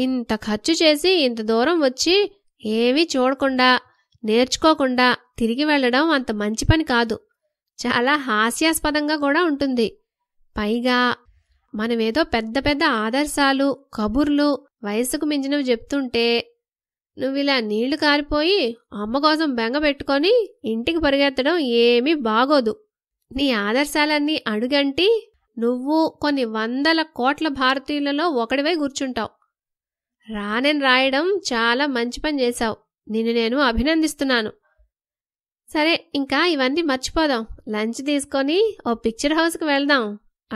ఇంత ఖర్చు చేసి ఇంత దూరం వచ్చి ఏమీ చూడకుండా నేర్చుకోకుండా తిరిగి వెళ్ళడం అంత మంచి పని కాదు చాలా హాస్యాస్పదంగా కూడా ఉంటుంది పైగా మనమేదో పెద్ద పెద్ద ఆదర్శాలు కబుర్లు వయసుకు మించినవి చెప్తుంటే నువ్విలా నీళ్లు కారిపోయి అమ్మ కోసం బెంగ పెట్టుకొని ఇంటికి పరిగెత్తడం ఏమీ బాగోదు నీ ఆదర్శాలన్నీ అడుగంటి నువ్వు కొన్ని వందల కోట్ల భారతీయులలో ఒకడివై కూర్చుంటావు రానని రాయడం చాలా మంచి పని చేశావు నిన్ను నేను అభినందిస్తున్నాను సరే ఇంకా ఇవన్నీ మర్చిపోదాం లంచ్ తీసుకొని ఓ పిక్చర్ హౌస్కి వెళ్దాం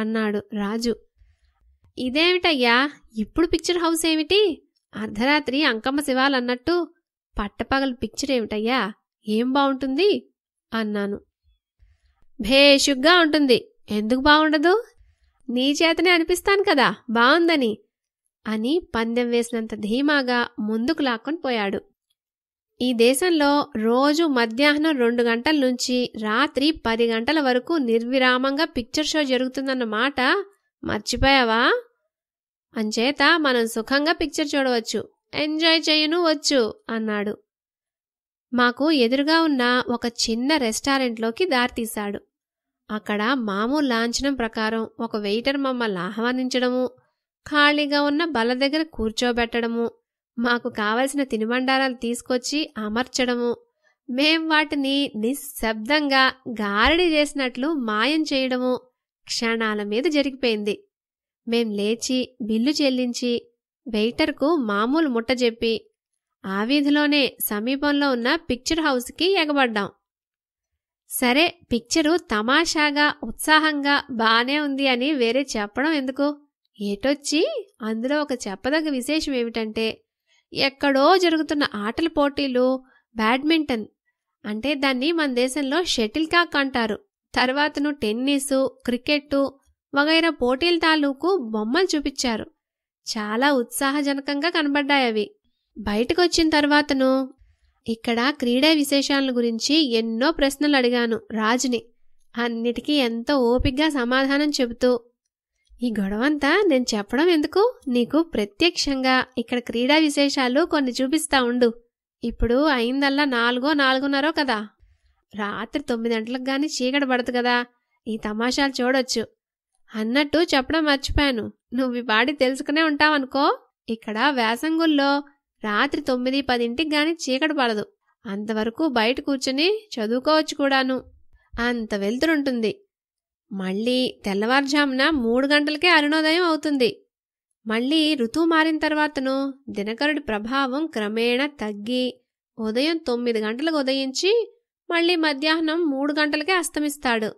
అన్నాడు రాజు ఇదేమిటయ్యా ఇప్పుడు పిక్చర్ హౌస్ ఏమిటి అర్ధరాత్రి అంకమ్మ శివాలన్నట్టు పట్టపగలు పిక్చరేమిటయ్యా ఏం బావుంటుంది అన్నాను భేషుగ్గా ఉంటుంది ఎందుకు బాగుండదు నీ చేతనే అనిపిస్తాను కదా బావుందని అని పందెం వేసినంత ధీమాగా ముందుకు లాక్కొని పోయాడు ఈ దేశంలో రోజు మధ్యాహ్నం రెండు గంటల నుంచి రాత్రి పది గంటల వరకు నిర్విరామంగా పిక్చర్ షో జరుగుతుందన్న మాట మర్చిపోయావా అంచేత మనం సుఖంగా పిక్చర్ చూడవచ్చు ఎంజాయ్ చేయను వచ్చు అన్నాడు మాకు ఎదురుగా ఉన్న ఒక చిన్న రెస్టారెంట్లోకి దారితీశాడు అక్కడ మాము లాంఛనం ప్రకారం ఒక వెయిటర్ మమ్మల్ని ఆహ్వానించడము ఖాళీగా ఉన్న బల దగ్గర కూర్చోబెట్టడము మాకు కావలసిన తినుబండారాలు తీసుకొచ్చి అమర్చడము మేం వాటిని నిశ్శబ్దంగా గారడి చేసినట్లు మాయం చేయడము క్షణాల మీద జరిగిపోయింది మేం లేచి బిల్లు చెల్లించి వెయిటర్కు మామూలు ముట్ట చెప్పి ఆ వీధిలోనే సమీపంలో ఉన్న పిక్చర్ హౌస్కి ఎగబడ్డాం సరే పిక్చరు తమాషాగా ఉత్సాహంగా బానే ఉంది అని వేరే చెప్పడం ఎందుకు ఏటొచ్చి అందులో ఒక చెప్పదగ్గ విశేషం ఏమిటంటే ఎక్కడో జరుగుతున్న ఆటల పోటీలు బ్యాడ్మింటన్ అంటే దాన్ని మన దేశంలో షటిల్ కాక్ అంటారు తర్వాతను టెన్నిసు క్రికెట్టు వగైరా పోటీల తాలూకు బొమ్మలు చూపించారు చాలా ఉత్సాహజనకంగా కనబడ్డాయవి బయటకొచ్చిన తర్వాతను ఇక్కడ క్రీడా విశేషాల గురించి ఎన్నో ప్రశ్నలు అడిగాను రాజుని అన్నిటికీ ఎంతో ఓపిగ్గా సమాధానం చెబుతూ ఈ గొడవంతా నేను చెప్పడం ఎందుకు నీకు ప్రత్యక్షంగా ఇక్కడ క్రీడా విశేషాలు కొన్ని చూపిస్తా ఉండు ఇప్పుడు అయిందల్లా నాలుగో నాలుగున్నరో కదా రాత్రి తొమ్మిది గంటలకు కానీ చీకటి పడదు కదా ఈ తమాషాలు చూడొచ్చు అన్నట్టు చెప్పడం మర్చిపోయాను నువ్వు వాడి తెలుసుకునే ఉంటావనుకో ఇక్కడ వేసంగుల్లో రాత్రి తొమ్మిది పదింటికి గాని చీకటి పడదు అంతవరకు బయట కూర్చుని చదువుకోవచ్చు కూడాను అంత వెళ్తురుంటుంది మళ్ళీ తెల్లవారుజామున మూడు గంటలకే అరుణోదయం అవుతుంది మళ్ళీ ఋతువు మారిన తర్వాతను దినకరుడి ప్రభావం క్రమేణా తగ్గి ఉదయం తొమ్మిది గంటలకు ఉదయించి మళ్ళీ మధ్యాహ్నం మూడు గంటలకే అస్తమిస్తాడు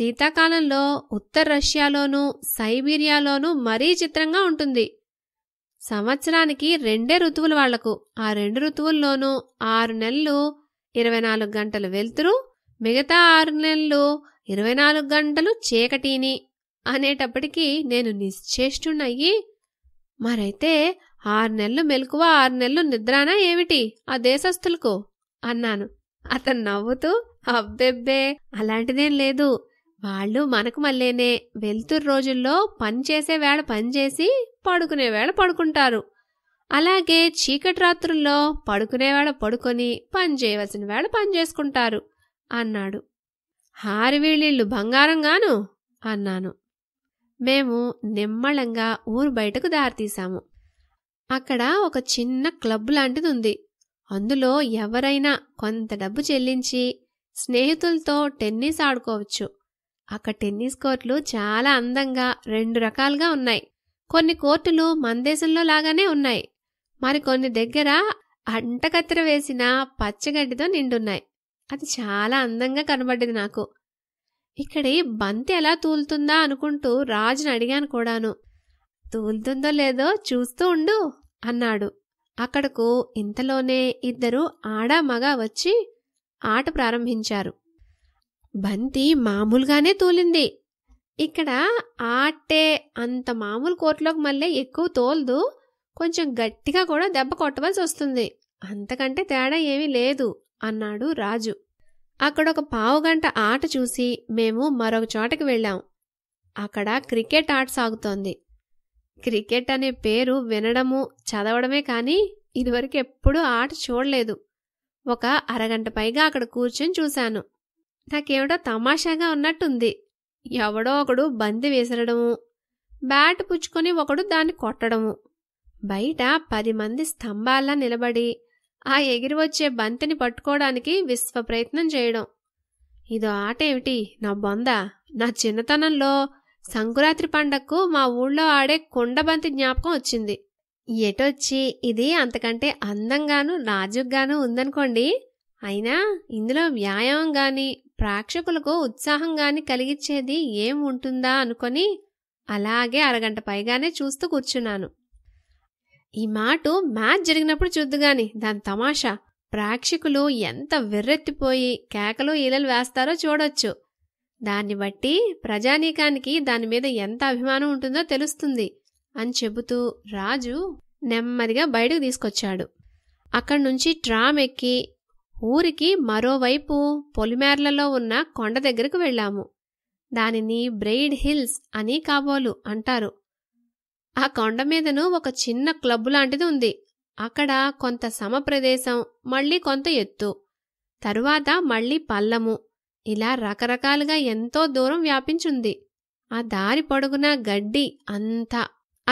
శీతాకాలంలో ఉత్తర రష్యాలోనూ సైబీరియాలోనూ మరీ చిత్రంగా ఉంటుంది సంవత్సరానికి రెండే ఋతువులు వాళ్లకు ఆ రెండు ఋతువుల్లోనూ ఆరు నెలలు ఇరవై నాలుగు గంటలు వెలుతురు మిగతా ఆరు నెలలు ఇరవై నాలుగు గంటలు చీకటిని అనేటప్పటికీ నేను నిశ్చేష్టున్నయ్యి మరైతే ఆరు నెలలు మెలకువ ఆరు నెలలు నిద్రానా ఏమిటి ఆ దేశస్థులకు అన్నాను అతను నవ్వుతూ అబ్బెబ్బే అలాంటిదేం లేదు వాళ్ళు మనకు మళ్ళీనే వెళ్తురు రోజుల్లో పనిచేసే వేళ పనిచేసి పడుకునే వేళ పడుకుంటారు అలాగే చీకటి రాత్రుల్లో పడుకునే వేళ పడుకొని పనిచేయవలసిన వేళ పనిచేసుకుంటారు అన్నాడు హారివీళ్ళిళ్ళు బంగారంగాను అన్నాను మేము నిమ్మళంగా ఊరు బయటకు దారితీశాము అక్కడ ఒక చిన్న క్లబ్ లాంటిది ఉంది అందులో ఎవరైనా కొంత డబ్బు చెల్లించి స్నేహితులతో టెన్నిస్ ఆడుకోవచ్చు అక్కడ టెన్నిస్ కోర్టులు చాలా అందంగా రెండు రకాలుగా ఉన్నాయి కొన్ని కోర్టులు మన దేశంలో లాగానే ఉన్నాయి మరి కొన్ని దగ్గర అంటకత్తెర వేసిన పచ్చగడ్డితో నిండున్నాయి అది చాలా అందంగా కనబడ్డది నాకు ఇక్కడి బంతి ఎలా తూలుతుందా అనుకుంటూ రాజును అడిగాను కూడాను తూలుతుందో లేదో చూస్తూ ఉండు అన్నాడు అక్కడకు ఇంతలోనే ఇద్దరు ఆడా మగ వచ్చి ఆట ప్రారంభించారు బంతి మామూలుగానే తూలింది ఇక్కడ ఆటే అంత మామూలు కోర్టులోకి మళ్ళీ ఎక్కువ తోలదు కొంచెం గట్టిగా కూడా దెబ్బ కొట్టవలసి వస్తుంది అంతకంటే తేడా ఏమీ లేదు అన్నాడు రాజు అక్కడ ఒక పావుగంట ఆట చూసి మేము మరొక చోటకి వెళ్ళాం అక్కడ క్రికెట్ ఆట సాగుతోంది క్రికెట్ అనే పేరు వినడము చదవడమే కానీ ఇదివరకు ఎప్పుడూ ఆట చూడలేదు ఒక అరగంట పైగా అక్కడ కూర్చొని చూశాను నాకేమిటో తమాషాగా ఉన్నట్టుంది ఎవడో ఒకడు బంది విసరడము బ్యాట్ పుచ్చుకొని ఒకడు దాన్ని కొట్టడము బయట పది మంది స్తంభాల్లా నిలబడి ఆ ఎగిరి వచ్చే బంతిని పట్టుకోవడానికి విశ్వ ప్రయత్నం చేయడం ఇదో ఆట ఏమిటి నా బొంద నా చిన్నతనంలో సంకురాత్రి పండక్కు మా ఊళ్ళో ఆడే కొండబంతి జ్ఞాపకం వచ్చింది ఎటొచ్చి ఇది అంతకంటే అందంగాను నాజుగ్గాను ఉందనుకోండి అయినా ఇందులో వ్యాయామం కానీ ప్రేక్షకులకు ఉత్సాహంగాని కలిగించేది ఏం ఉంటుందా అనుకొని అలాగే అరగంట పైగానే చూస్తూ కూర్చున్నాను ఈ మాట మ్యాచ్ జరిగినప్పుడు చూద్దుగాని దాని తమాషా ప్రేక్షకులు ఎంత వెర్రెత్తిపోయి కేకలు ఈలలు వేస్తారో చూడొచ్చు దాన్ని బట్టి ప్రజానీకానికి దాని మీద ఎంత అభిమానం ఉంటుందో తెలుస్తుంది అని చెబుతూ రాజు నెమ్మదిగా బయటకు తీసుకొచ్చాడు అక్కడి నుంచి ట్రామ్ ఎక్కి ఊరికి మరోవైపు పొలిమేర్లలో ఉన్న కొండ దగ్గరకు వెళ్ళాము దానిని బ్రెయిడ్ హిల్స్ అని కాబోలు అంటారు ఆ కొండ మీదను ఒక చిన్న క్లబ్ లాంటిది ఉంది అక్కడ కొంత సమప్రదేశం మళ్ళీ కొంత ఎత్తు తరువాత మళ్ళీ పల్లము ఇలా రకరకాలుగా ఎంతో దూరం వ్యాపించుంది ఆ దారి పొడుగున గడ్డి అంతా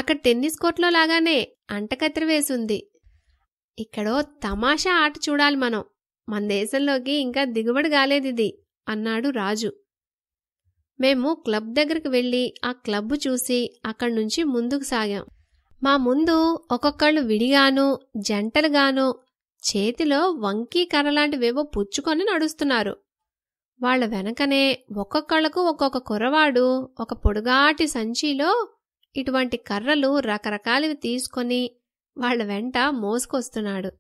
అక్కడ టెన్నిస్ కోర్ట్లో లాగానే అంటకత్తిరి వేసుంది ఇక్కడో తమాషా ఆట చూడాలి మనం మన దేశంలోకి ఇంకా దిగుబడి కాలేదిది అన్నాడు రాజు మేము క్లబ్ దగ్గరికి వెళ్ళి ఆ క్లబ్ చూసి అక్కడి నుంచి ముందుకు సాగాం మా ముందు ఒక్కొక్కళ్ళు విడిగాను జంటలుగాను చేతిలో వంకీ కర్రలాంటివేవో పుచ్చుకొని నడుస్తున్నారు వాళ్ళ వెనకనే ఒక్కొక్కళ్లకు ఒక్కొక్క కురవాడు ఒక పొడుగాటి సంచిలో ఇటువంటి కర్రలు రకరకాలవి తీసుకొని వాళ్ళ వెంట మోసుకొస్తున్నాడు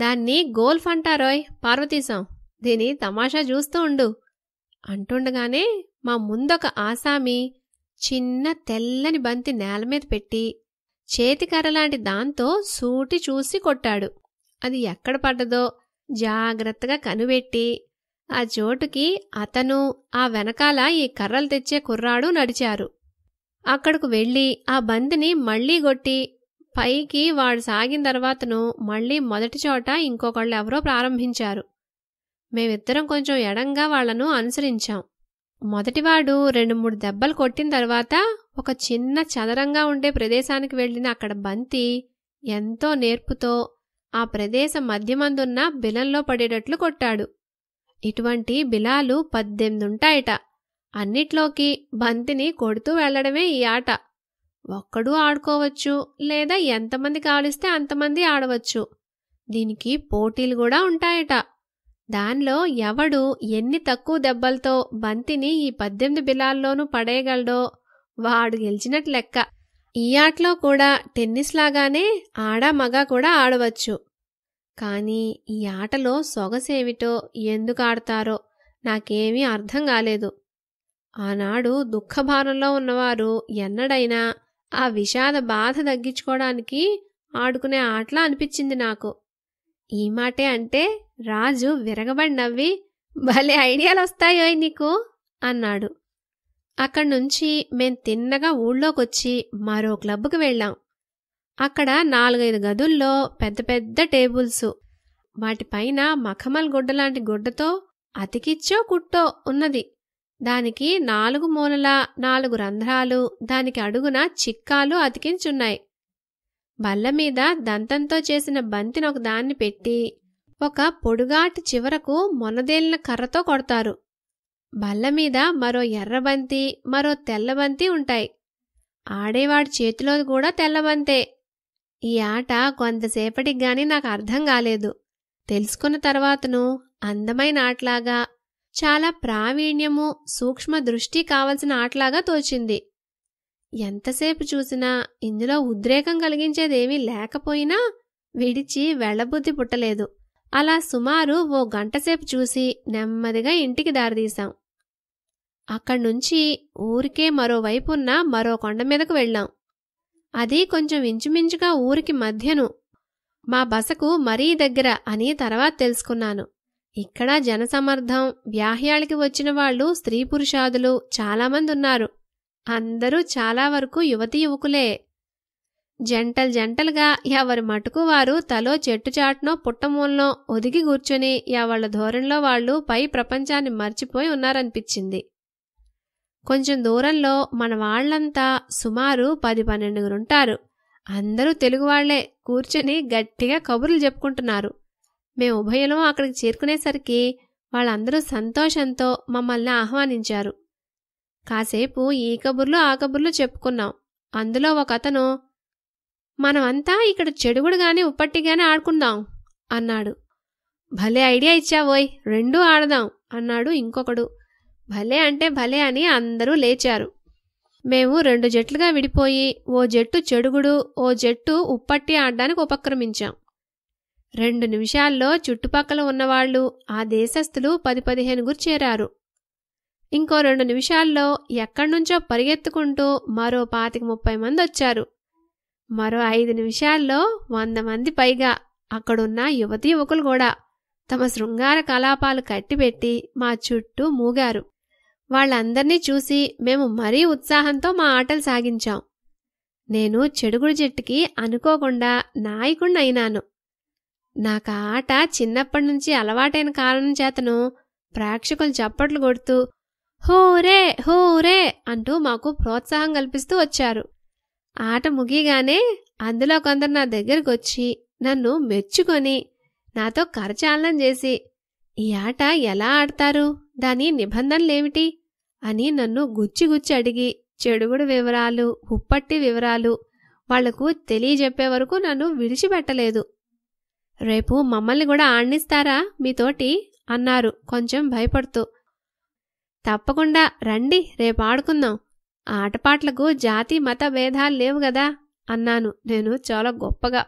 దాన్ని గోల్ఫ్ అంటారోయ్ పార్వతీశం దీని తమాషా చూస్తూ ఉండు అంటుండగానే మా ముందొక ఆసామి చిన్న తెల్లని బంతి నేల మీద పెట్టి చేతికర్రలాంటి దాంతో సూటి చూసి కొట్టాడు అది ఎక్కడ పడ్డదో జాగ్రత్తగా కనువెట్టి ఆ చోటుకి అతను ఆ వెనకాల ఈ కర్రలు తెచ్చే కుర్రాడు నడిచారు అక్కడకు వెళ్ళి ఆ బంతిని మళ్లీ కొట్టి పైకి వాడు సాగిన తర్వాతను మళ్ళీ మొదటి చోట ఇంకొకళ్ళు ఎవరో ప్రారంభించారు మేమిద్దరం కొంచెం ఎడంగా వాళ్లను అనుసరించాం మొదటివాడు రెండు మూడు దెబ్బలు కొట్టిన తర్వాత ఒక చిన్న చదరంగా ఉండే ప్రదేశానికి వెళ్ళిన అక్కడ బంతి ఎంతో నేర్పుతో ఆ ప్రదేశం మధ్యమందున్న బిలంలో పడేటట్లు కొట్టాడు ఇటువంటి బిలాలు పద్దెనిమిది ఉంటాయట అన్నిట్లోకి బంతిని కొడుతూ వెళ్లడమే ఈ ఆట ఒక్కడూ ఆడుకోవచ్చు లేదా ఎంతమంది కావలిస్తే అంతమంది ఆడవచ్చు దీనికి పోటీలు కూడా ఉంటాయట దానిలో ఎవడు ఎన్ని తక్కువ దెబ్బలతో బంతిని ఈ పద్దెనిమిది బిలాల్లోనూ పడేయగలడో వాడు గెలిచినట్టు లెక్క ఈ ఆటలో కూడా టెన్నిస్ లాగానే ఆడ మగ కూడా ఆడవచ్చు కానీ ఈ ఆటలో సొగసేమిటో ఎందుకు ఆడతారో నాకేమీ అర్థం కాలేదు ఆనాడు దుఃఖభారంలో ఉన్నవారు ఎన్నడైనా ఆ విషాద బాధ తగ్గించుకోవడానికి ఆడుకునే ఆటలా అనిపించింది నాకు ఈ మాటే అంటే రాజు విరగబడి నవ్వి భలే ఐడియాలు వస్తాయో నీకు అన్నాడు అక్కడి నుంచి మేం తిన్నగా ఊళ్ళోకొచ్చి మరో క్లబ్కు వెళ్ళాం అక్కడ నాలుగైదు గదుల్లో పెద్ద పెద్ద టేబుల్స్ వాటిపైన మఖమల్ గుడ్డ లాంటి గుడ్డతో అతికిచ్చో కుట్టో ఉన్నది దానికి నాలుగు మూలల నాలుగు రంధ్రాలు దానికి అడుగున చిక్కాలు అతికించున్నాయి బల్లమీద దంతంతో చేసిన బంతినొక దాన్ని పెట్టి ఒక పొడుగాటి చివరకు మొనదేలిన కర్రతో కొడతారు బల్లమీద మరో ఎర్రబంతి మరో తెల్లబంతి ఉంటాయి ఆడేవాడి చేతిలో కూడా తెల్లబంతే ఈ ఆట కొంతసేపటికి గాని నాకు అర్థం కాలేదు తెలుసుకున్న తర్వాతను అందమైన ఆటలాగా చాలా ప్రావీణ్యము సూక్ష్మ దృష్టి కావలసిన ఆటలాగా తోచింది ఎంతసేపు చూసినా ఇందులో ఉద్రేకం కలిగించేదేమీ లేకపోయినా విడిచి వెళ్లబుద్ధి పుట్టలేదు అలా సుమారు ఓ గంటసేపు చూసి నెమ్మదిగా ఇంటికి దారితీశాం అక్కడ్నుంచి ఊరికే మరోవైపున్న మరో కొండ మీదకు వెళ్ళాం అది కొంచెం ఇంచుమించుగా ఊరికి మధ్యను మా బసకు మరీ దగ్గర అని తర్వాత తెలుసుకున్నాను ఇక్కడ జనసమర్థం వ్యాహ్యాళికి వచ్చిన వాళ్ళు స్త్రీ పురుషాదులు చాలామంది ఉన్నారు అందరూ చాలా వరకు యువతి యువకులే జంటల్ జంటలుగా ఎవరి మటుకు వారు తలో చెట్టు చాట్నో పుట్టమూలనో ఒదిగి కూర్చొని ఎవళ్ళ ధోరణిలో వాళ్ళు పై ప్రపంచాన్ని మర్చిపోయి ఉన్నారనిపించింది కొంచెం దూరంలో మన వాళ్ళంతా సుమారు పది పన్నెండుగురుంటారు అందరూ తెలుగు కూర్చొని గట్టిగా కబుర్లు చెప్పుకుంటున్నారు మేము ఉభయలం అక్కడికి చేరుకునేసరికి వాళ్ళందరూ సంతోషంతో మమ్మల్ని ఆహ్వానించారు కాసేపు ఈ కబుర్లు ఆ కబుర్లు చెప్పుకున్నాం అందులో ఒక అతను మనమంతా ఇక్కడ చెడుగుడుగాని ఉప్పట్టిగానే ఆడుకుందాం అన్నాడు భలే ఐడియా ఇచ్చావోయ్ రెండూ ఆడదాం అన్నాడు ఇంకొకడు భలే అంటే భలే అని అందరూ లేచారు మేము రెండు జట్లుగా విడిపోయి ఓ జట్టు చెడుగుడు ఓ జట్టు ఉప్పట్టి ఆడడానికి ఉపక్రమించాం రెండు నిమిషాల్లో చుట్టుపక్కల ఉన్నవాళ్లు ఆ దేశస్థులు పది పదిహేనుగురు చేరారు ఇంకో రెండు నిమిషాల్లో ఎక్కడ్నుంచో పరిగెత్తుకుంటూ మరో పాతిక ముప్పై మంది వచ్చారు మరో ఐదు నిమిషాల్లో వంద మంది పైగా అక్కడున్న యువతి యువకులు కూడా తమ శృంగార కలాపాలు కట్టిపెట్టి మా చుట్టూ మూగారు వాళ్ళందర్నీ చూసి మేము మరీ ఉత్సాహంతో మా ఆటలు సాగించాం నేను చెడుగుడు జట్టుకి అనుకోకుండా నాయకుణ్ణయినాను అయినాను నాకు ఆ ఆట చిన్నప్పటి నుంచి అలవాటైన కారణం చేతను ప్రేక్షకులు చప్పట్లు కొడుతూ హోరే హోరే అంటూ మాకు ప్రోత్సాహం కల్పిస్తూ వచ్చారు ఆట ముగియగానే అందులో కొందరు నా దగ్గరకు వచ్చి నన్ను మెచ్చుకొని నాతో కరచాలనం చేసి ఈ ఆట ఎలా ఆడతారు దాని నిబంధనలేమిటి అని నన్ను గుచ్చి గుచ్చి అడిగి చెడుగుడు వివరాలు ఉప్పట్టి వివరాలు వాళ్లకు తెలియజెప్పే వరకు నన్ను విడిచిపెట్టలేదు రేపు మమ్మల్ని కూడా ఆడిస్తారా మీతోటి అన్నారు కొంచెం భయపడుతూ తప్పకుండా రండి రేపు ఆడుకుందాం ఆటపాట్లకు జాతి మత భేదాలు లేవు గదా అన్నాను నేను చాలా గొప్పగా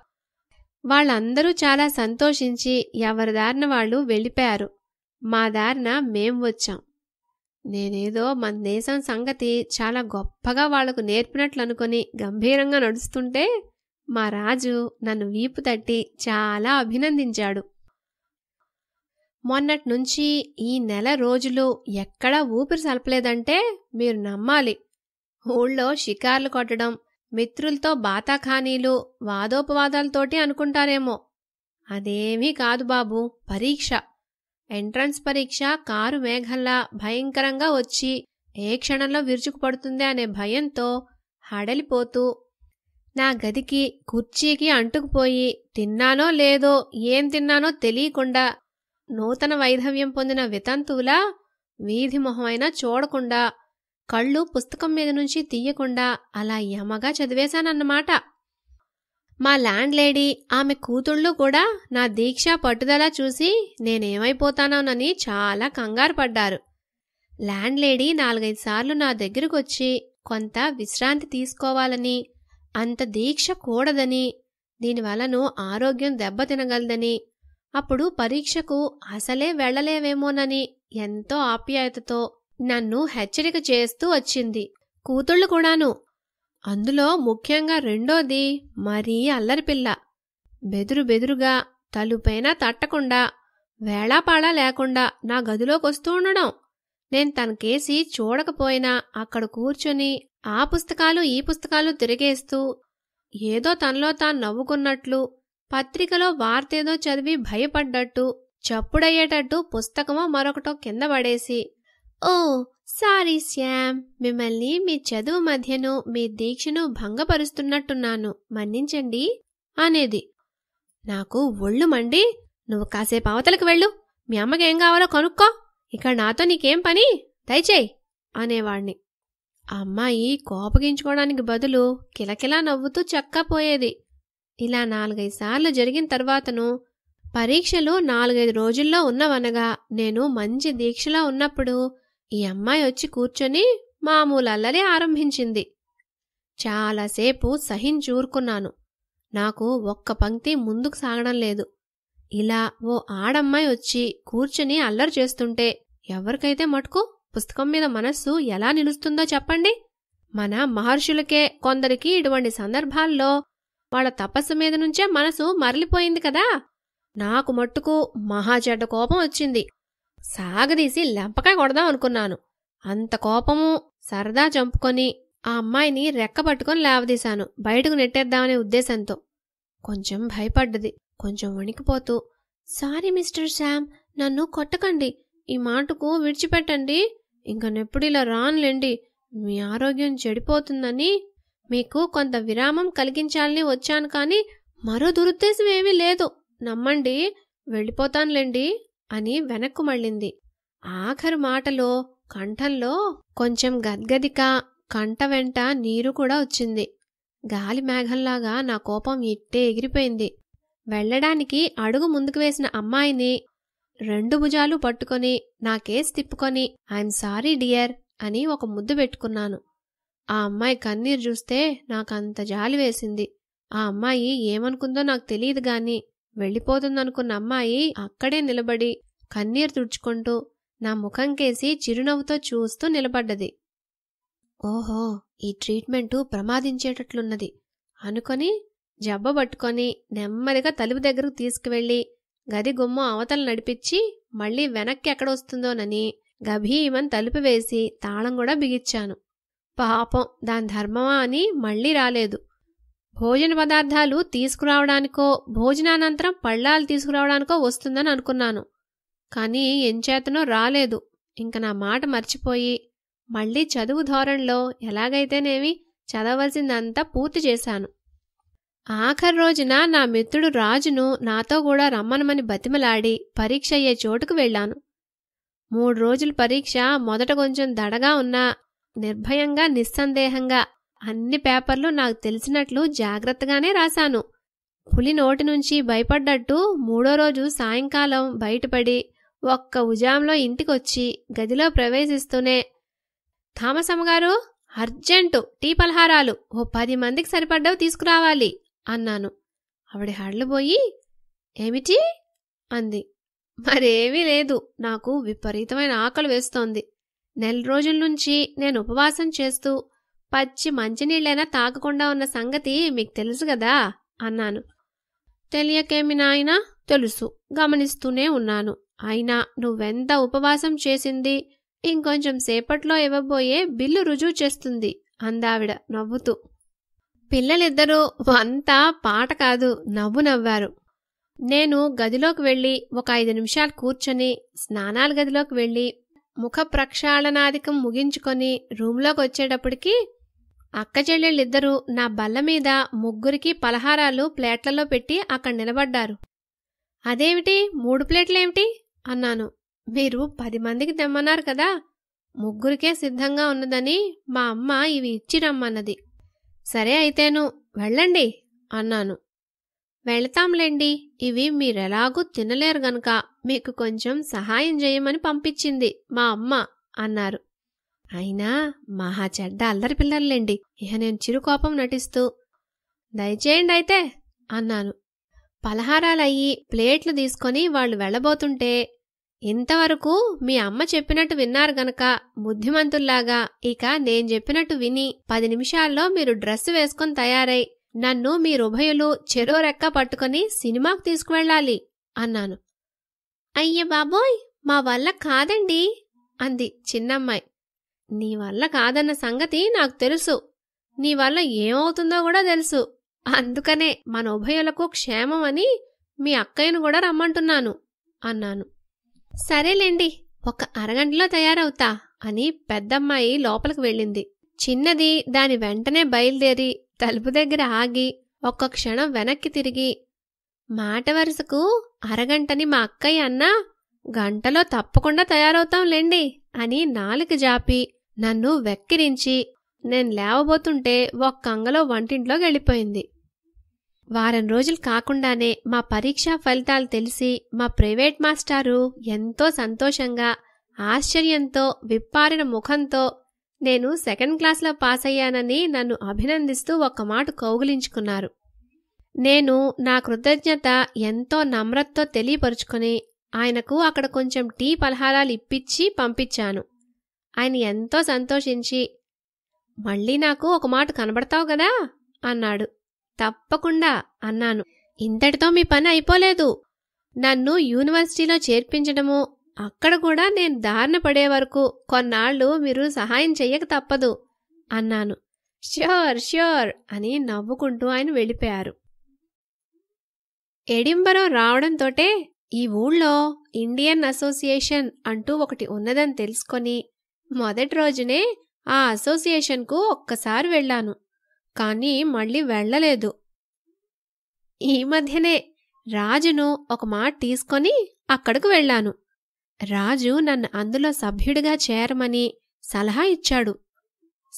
వాళ్ళందరూ చాలా సంతోషించి ఎవరి దారిన వాళ్ళు వెళ్ళిపోయారు మా దారిన మేం వచ్చాం నేనేదో మన దేశం సంగతి చాలా గొప్పగా వాళ్లకు నేర్పినట్లు అనుకుని గంభీరంగా నడుస్తుంటే మా రాజు నన్ను వీపు తట్టి చాలా అభినందించాడు మొన్నట్నుంచి ఈ నెల రోజులు ఎక్కడా ఊపిరి సలపలేదంటే మీరు నమ్మాలి ఊళ్ళో షికార్లు కొట్టడం మిత్రులతో బాతాఖానీలు వాదోపవాదాలతోటి అనుకుంటారేమో అదేమీ కాదు బాబు పరీక్ష ఎంట్రన్స్ పరీక్ష కారు మేఘల్లా భయంకరంగా వచ్చి ఏ క్షణంలో విరుచుకుపడుతుంది అనే భయంతో హడలిపోతూ నా గదికి కుర్చీకి అంటుకుపోయి తిన్నానో లేదో ఏం తిన్నానో తెలియకుండా నూతన వైధవ్యం పొందిన వితంతువులా వీధి మొహమైనా చూడకుండా కళ్ళు పుస్తకం మీద నుంచి తీయకుండా అలా యమగా చదివేశానన్నమాట మా ల్యాండ్ లేడీ ఆమె కూతుళ్ళు కూడా నా దీక్ష పట్టుదల చూసి నేనేమైపోతానోనని చాలా కంగారు పడ్డారు ల్యాండ్ లేడీ నాలుగైదు సార్లు నా దగ్గరకొచ్చి కొంత విశ్రాంతి తీసుకోవాలని అంత దీక్ష కూడదని దీనివలన ఆరోగ్యం దెబ్బతినగలదని అప్పుడు పరీక్షకు అసలే వెళ్లలేవేమోనని ఎంతో ఆప్యాయతతో నన్ను హెచ్చరిక చేస్తూ వచ్చింది కూతుళ్ళు కూడాను అందులో ముఖ్యంగా రెండోది మరీ అల్లరిపిల్ల బెదురు బెదురుగా తలుపైనా తట్టకుండా వేళాపాడా లేకుండా నా గదిలోకొస్తూ ఉండడం నేను తనకేసి చూడకపోయినా అక్కడ కూర్చొని ఆ పుస్తకాలు ఈ పుస్తకాలు తిరిగేస్తూ ఏదో తనలో తాను నవ్వుకున్నట్లు పత్రికలో వార్తేదో చదివి భయపడ్డట్టు చప్పుడయ్యేటట్టు పుస్తకమో మరొకటో కింద పడేసి ఓ సారీ శ్యామ్ మిమ్మల్ని మీ చదువు మధ్యను మీ దీక్షను భంగపరుస్తున్నట్టున్నాను మన్నించండి అనేది నాకు ఒళ్ళు మండి నువ్వు కాసేపు అవతలకు వెళ్ళు మీ అమ్మకేం కావాలో కనుక్కో ఇక్కడ నాతో నీకేం పని దయచేయి అనేవాణ్ణి అమ్మాయి కోపగించుకోవడానికి బదులు కిలకిలా నవ్వుతూ చక్కపోయేది ఇలా నాలుగైదు సార్లు జరిగిన తర్వాతను పరీక్షలు నాలుగైదు రోజుల్లో ఉన్నవనగా నేను మంచి దీక్షలా ఉన్నప్పుడు ఈ అమ్మాయి వచ్చి కూర్చొని మామూలు అల్లరి ఆరంభించింది చాలాసేపు సహించూరుకున్నాను నాకు ఒక్క పంక్తి ముందుకు సాగడం లేదు ఇలా ఓ ఆడమ్మాయి వచ్చి కూర్చుని అల్లరి చేస్తుంటే ఎవరికైతే మటుకు పుస్తకం మీద మనస్సు ఎలా నిలుస్తుందో చెప్పండి మన మహర్షులకే కొందరికి ఇటువంటి సందర్భాల్లో వాళ్ళ తపస్సు మీద నుంచే మనసు మరలిపోయింది కదా నాకు మట్టుకు మహాచెడ్డ కోపం వచ్చింది సాగదీసి లెంపకాయ కొడదాం అనుకున్నాను అంత కోపము సరదా చంపుకొని ఆ అమ్మాయిని రెక్క లేవదీశాను బయటకు నెట్టేద్దామనే ఉద్దేశంతో కొంచెం భయపడ్డది కొంచెం వణికిపోతూ సారీ మిస్టర్ శామ్ నన్ను కొట్టకండి ఈ మాటకు విడిచిపెట్టండి ఇంక నెప్పుడు ఇలా రానులేండి మీ ఆరోగ్యం చెడిపోతుందని మీకు కొంత విరామం కలిగించాలని వచ్చాను కానీ మరో దురుద్దేశం ఏమీ లేదు నమ్మండి వెళ్ళిపోతానులేండి అని వెనక్కు మళ్ళింది ఆఖరి మాటలో కంఠంలో కొంచెం గద్గదిక కంట వెంట నీరు కూడా వచ్చింది గాలి మేఘంలాగా నా కోపం ఇట్టే ఎగిరిపోయింది వెళ్లడానికి అడుగు ముందుకు వేసిన అమ్మాయిని రెండు భుజాలు పట్టుకొని నా కేసు తిప్పుకొని ఐఎమ్ సారీ డియర్ అని ఒక ముద్దు పెట్టుకున్నాను ఆ అమ్మాయి కన్నీరు చూస్తే నాకంత జాలి వేసింది ఆ అమ్మాయి ఏమనుకుందో నాకు తెలియదు గాని వెళ్ళిపోతుందనుకున్న అమ్మాయి అక్కడే నిలబడి కన్నీరు తుడుచుకుంటూ నా ముఖం కేసి చిరునవ్వుతో చూస్తూ నిలబడ్డది ఓహో ఈ ట్రీట్మెంటు ప్రమాదించేటట్లున్నది అనుకొని జబ్బ పట్టుకొని నెమ్మదిగా తలుపు దగ్గరకు తీసుకువెళ్ళి గది గుమ్మ అవతల నడిపించి మళ్ళీ వెనక్కి ఎక్కడొస్తుందోనని గభీమని తలుపు వేసి తాళం కూడా బిగిచ్చాను పాపం దాని ధర్మమా అని మళ్ళీ రాలేదు భోజన పదార్థాలు తీసుకురావడానికో భోజనానంతరం పళ్ళాలు తీసుకురావడానికో వస్తుందని అనుకున్నాను కానీ ఎంచేతనో రాలేదు ఇంక నా మాట మర్చిపోయి మళ్ళీ చదువు ధోరణిలో ఎలాగైతేనేమి చదవలసిందంతా పూర్తి చేశాను ఆఖరి రోజున నా మిత్రుడు రాజును నాతో కూడా రమ్మనమని బతిమలాడి పరీక్ష అయ్యే చోటుకు వెళ్ళాను మూడు రోజుల పరీక్ష మొదట కొంచెం దడగా ఉన్నా నిర్భయంగా నిస్సందేహంగా అన్ని పేపర్లు నాకు తెలిసినట్లు జాగ్రత్తగానే రాశాను పులి నోటి నుంచి భయపడ్డట్టు మూడో రోజు సాయంకాలం బయటపడి ఒక్క ఉజాంలో ఇంటికొచ్చి గదిలో ప్రవేశిస్తూనే థామసమ్మగారు అర్జెంటు టీ పలహారాలు ఓ పది మందికి సరిపడ్డవి తీసుకురావాలి అన్నాను ఆవిడ పోయి ఏమిటి అంది మరేమీ లేదు నాకు విపరీతమైన ఆకలి వేస్తోంది నెల రోజుల నుంచి నేను ఉపవాసం చేస్తూ పచ్చి మంచినీళ్ళైనా తాగకుండా ఉన్న సంగతి మీకు తెలుసు కదా అన్నాను తెలియకేమి నాయనా తెలుసు గమనిస్తూనే ఉన్నాను అయినా నువ్వెంత ఉపవాసం చేసింది ఇంకొంచెం సేపట్లో ఇవ్వబోయే బిల్లు రుజువు చేస్తుంది అందావిడ నవ్వుతూ పిల్లలిద్దరూ అంతా పాట కాదు నవ్వు నవ్వారు నేను గదిలోకి వెళ్ళి ఒక ఐదు నిమిషాలు కూర్చొని స్నానాల గదిలోకి వెళ్ళి ముఖ ప్రక్షాళనాధికం ముగించుకొని రూమ్లోకి వచ్చేటప్పటికి అక్క చెల్లెళ్ళిద్దరూ నా బల్ల మీద ముగ్గురికి పలహారాలు ప్లేట్లలో పెట్టి అక్కడ నిలబడ్డారు అదేమిటి మూడు ప్లేట్లేమిటి అన్నాను మీరు పది మందికి తెమ్మన్నారు కదా ముగ్గురికే సిద్ధంగా ఉన్నదని మా అమ్మ ఇవి ఇచ్చి రమ్మన్నది సరే అయితేను వెళ్ళండి అన్నాను వెళతాంలేండి ఇవి మీరెలాగూ తినలేరు గనుక మీకు కొంచెం సహాయం చేయమని పంపించింది మా అమ్మ అన్నారు అయినా మహా చెడ్డ అల్లరి పిల్లర్లేండి ఇహ నేను చిరుకోపం నటిస్తూ దయచేయండి అయితే అన్నాను పలహారాలయ్యి ప్లేట్లు తీసుకొని వాళ్ళు వెళ్ళబోతుంటే ఇంతవరకు మీ అమ్మ చెప్పినట్టు విన్నారు గనక బుద్ధిమంతుల్లాగా ఇక నేను చెప్పినట్టు విని పది నిమిషాల్లో మీరు డ్రెస్ వేసుకుని తయారై నన్ను మీరుభయులు చెరో రెక్క పట్టుకుని సినిమాకు తీసుకువెళ్ళాలి అన్నాను అయ్య బాబోయ్ మా వల్ల కాదండి అంది చిన్నమ్మాయి నీ వల్ల కాదన్న సంగతి నాకు తెలుసు నీ వల్ల ఏమవుతుందో కూడా తెలుసు అందుకనే మన ఉభయులకు క్షేమమని మీ అక్కయ్యను కూడా రమ్మంటున్నాను అన్నాను సరేలేండి ఒక అరగంటలో తయారవుతా అని పెద్దమ్మాయి లోపలికి వెళ్ళింది చిన్నది దాని వెంటనే బయలుదేరి తలుపు దగ్గర ఆగి ఒక్క క్షణం వెనక్కి తిరిగి మాట వరుసకు అరగంటని మా అక్కయ్య అన్నా గంటలో తప్పకుండా తయారవుతాంలేండి అని నాలుక జాపి నన్ను వెక్కిరించి నేను లేవబోతుంటే ఒక్కంగలో వంటింట్లోకి వెళ్ళిపోయింది వారం రోజులు కాకుండానే మా పరీక్షా ఫలితాలు తెలిసి మా ప్రైవేట్ మాస్టారు ఎంతో సంతోషంగా ఆశ్చర్యంతో విప్పారిన ముఖంతో నేను సెకండ్ క్లాస్లో పాస్ అయ్యానని నన్ను అభినందిస్తూ ఒక మాట కౌగులించుకున్నారు నేను నా కృతజ్ఞత ఎంతో నమ్రతతో తెలియపరుచుకొని ఆయనకు అక్కడ కొంచెం టీ పలహారాలు ఇప్పించి పంపించాను ఆయన ఎంతో సంతోషించి మళ్ళీ నాకు ఒక మాట కనబడతావు కదా అన్నాడు తప్పకుండా అన్నాను ఇంతటితో మీ పని అయిపోలేదు నన్ను యూనివర్సిటీలో చేర్పించడము అక్కడ కూడా నేను దారిన పడే వరకు కొన్నాళ్ళు మీరు సహాయం చెయ్యక తప్పదు అన్నాను ష్యూర్ ష్యూర్ అని నవ్వుకుంటూ ఆయన వెళ్ళిపోయారు ఎడింబరో రావడంతోటే ఈ ఊళ్ళో ఇండియన్ అసోసియేషన్ అంటూ ఒకటి ఉన్నదని తెలుసుకొని మొదటి రోజునే ఆ అసోసియేషన్కు ఒక్కసారి వెళ్ళాను కానీ మళ్ళీ వెళ్ళలేదు ఈ మధ్యనే రాజును ఒక మాట తీసుకొని అక్కడకు వెళ్ళాను రాజు నన్ను అందులో సభ్యుడిగా చేరమని సలహా ఇచ్చాడు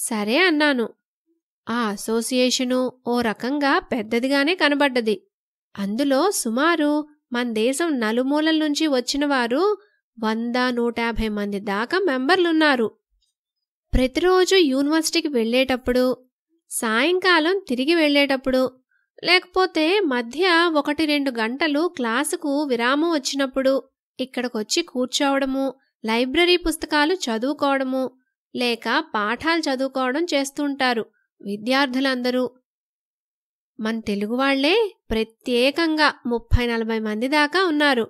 సరే అన్నాను ఆ అసోసియేషను ఓ రకంగా పెద్దదిగానే కనబడ్డది అందులో సుమారు మన దేశం నలుమూలల నుంచి వచ్చిన వారు వంద నూట యాభై మంది దాకా మెంబర్లున్నారు ప్రతిరోజు యూనివర్సిటీకి వెళ్ళేటప్పుడు సాయంకాలం తిరిగి వెళ్లేటప్పుడు లేకపోతే మధ్య ఒకటి రెండు గంటలు క్లాసుకు విరామం వచ్చినప్పుడు ఇక్కడికొచ్చి కూర్చోవడము లైబ్రరీ పుస్తకాలు చదువుకోవడము లేక పాఠాలు చదువుకోవడం చేస్తుంటారు విద్యార్థులందరూ మన తెలుగువాళ్లే ప్రత్యేకంగా ముప్పై నలభై మంది దాకా ఉన్నారు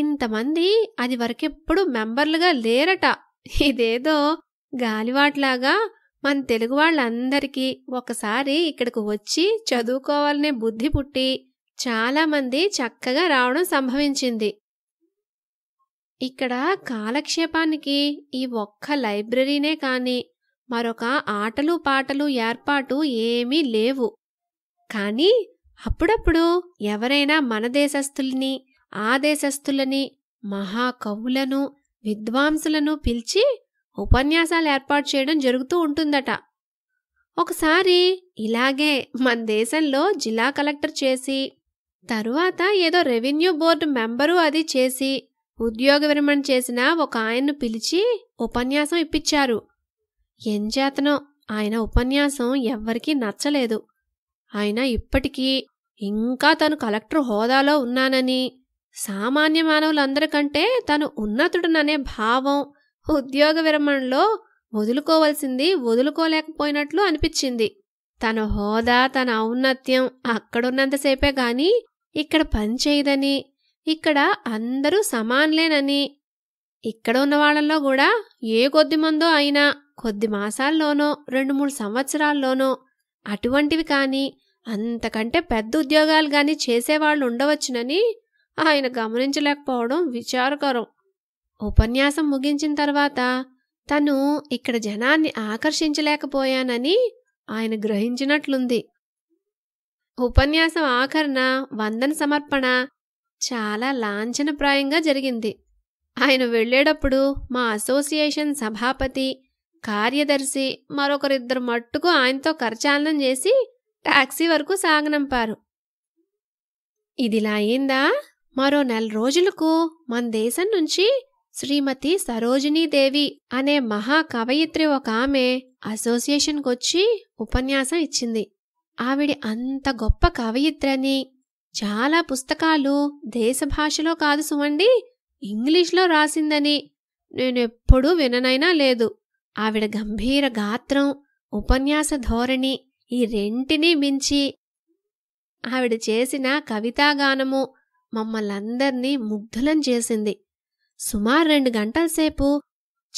ఇంతమంది అది వరకెప్పుడు మెంబర్లుగా లేరట ఇదేదో గాలివాట్లాగా మన తెలుగు వాళ్ళందరికీ ఒకసారి ఇక్కడికి వచ్చి చదువుకోవాలనే బుద్ధి పుట్టి చాలామంది చక్కగా రావడం సంభవించింది ఇక్కడ కాలక్షేపానికి ఈ ఒక్క లైబ్రరీనే కాని మరొక ఆటలు పాటలు ఏర్పాటు ఏమీ లేవు కానీ అప్పుడప్పుడు ఎవరైనా మన దేశస్థుల్ని ఆ దేశస్థులని మహాకవులను విద్వాంసులను పిలిచి ఉపన్యాసాలు ఏర్పాటు చేయడం జరుగుతూ ఉంటుందట ఒకసారి ఇలాగే మన దేశంలో జిల్లా కలెక్టర్ చేసి తరువాత ఏదో రెవెన్యూ బోర్డు మెంబరు అది చేసి ఉద్యోగ విరమణ చేసిన ఒక ఆయన్ను పిలిచి ఉపన్యాసం ఇప్పించారు ఎంచేతనో ఆయన ఉపన్యాసం ఎవ్వరికీ నచ్చలేదు ఆయన ఇప్పటికీ ఇంకా తను కలెక్టర్ హోదాలో ఉన్నానని సామాన్య మానవులందరికంటే తను ఉన్నతుడుననే భావం ఉద్యోగ విరమణలో వదులుకోవలసింది వదులుకోలేకపోయినట్లు అనిపించింది తన హోదా తన ఔన్నత్యం అక్కడున్నంతసేపే గాని ఇక్కడ పనిచేయదని ఇక్కడ అందరూ సమాన్లేనని ఇక్కడ ఉన్న వాళ్ళల్లో కూడా ఏ కొద్ది మందో అయినా కొద్ది మాసాల్లోనో రెండు మూడు సంవత్సరాల్లోనో అటువంటివి కానీ అంతకంటే పెద్ద ఉద్యోగాలు కానీ చేసేవాళ్ళు ఉండవచ్చునని ఆయన గమనించలేకపోవడం విచారకరం ఉపన్యాసం ముగించిన తర్వాత తను ఇక్కడ జనాన్ని ఆకర్షించలేకపోయానని ఆయన గ్రహించినట్లుంది ఉపన్యాసం ఆఖరణ వందన సమర్పణ చాలా లాంఛనప్రాయంగా జరిగింది ఆయన వెళ్ళేటప్పుడు మా అసోసియేషన్ సభాపతి కార్యదర్శి మరొకరిద్దరు మట్టుకు ఆయనతో కరచాలనం చేసి టాక్సీ వరకు సాగనంపారు ఇదిలా అయిందా మరో నెల రోజులకు మన దేశం నుంచి శ్రీమతి సరోజినీదేవి అనే మహా కవయిత్రి ఒక ఆమె అసోసియేషన్కొచ్చి ఉపన్యాసం ఇచ్చింది ఆవిడ అంత గొప్ప కవయిత్రని చాలా పుస్తకాలు దేశభాషలో కాదు సుమండి ఇంగ్లీష్లో రాసిందని నేనెప్పుడూ విననైనా లేదు ఆవిడ గంభీర గాత్రం ఉపన్యాస ధోరణి ఈ రెంటినీ మించి ఆవిడ చేసిన కవితాగానము మమ్మల్ందర్నీ ముగ్ధులం చేసింది సుమారు రెండు గంటల సేపు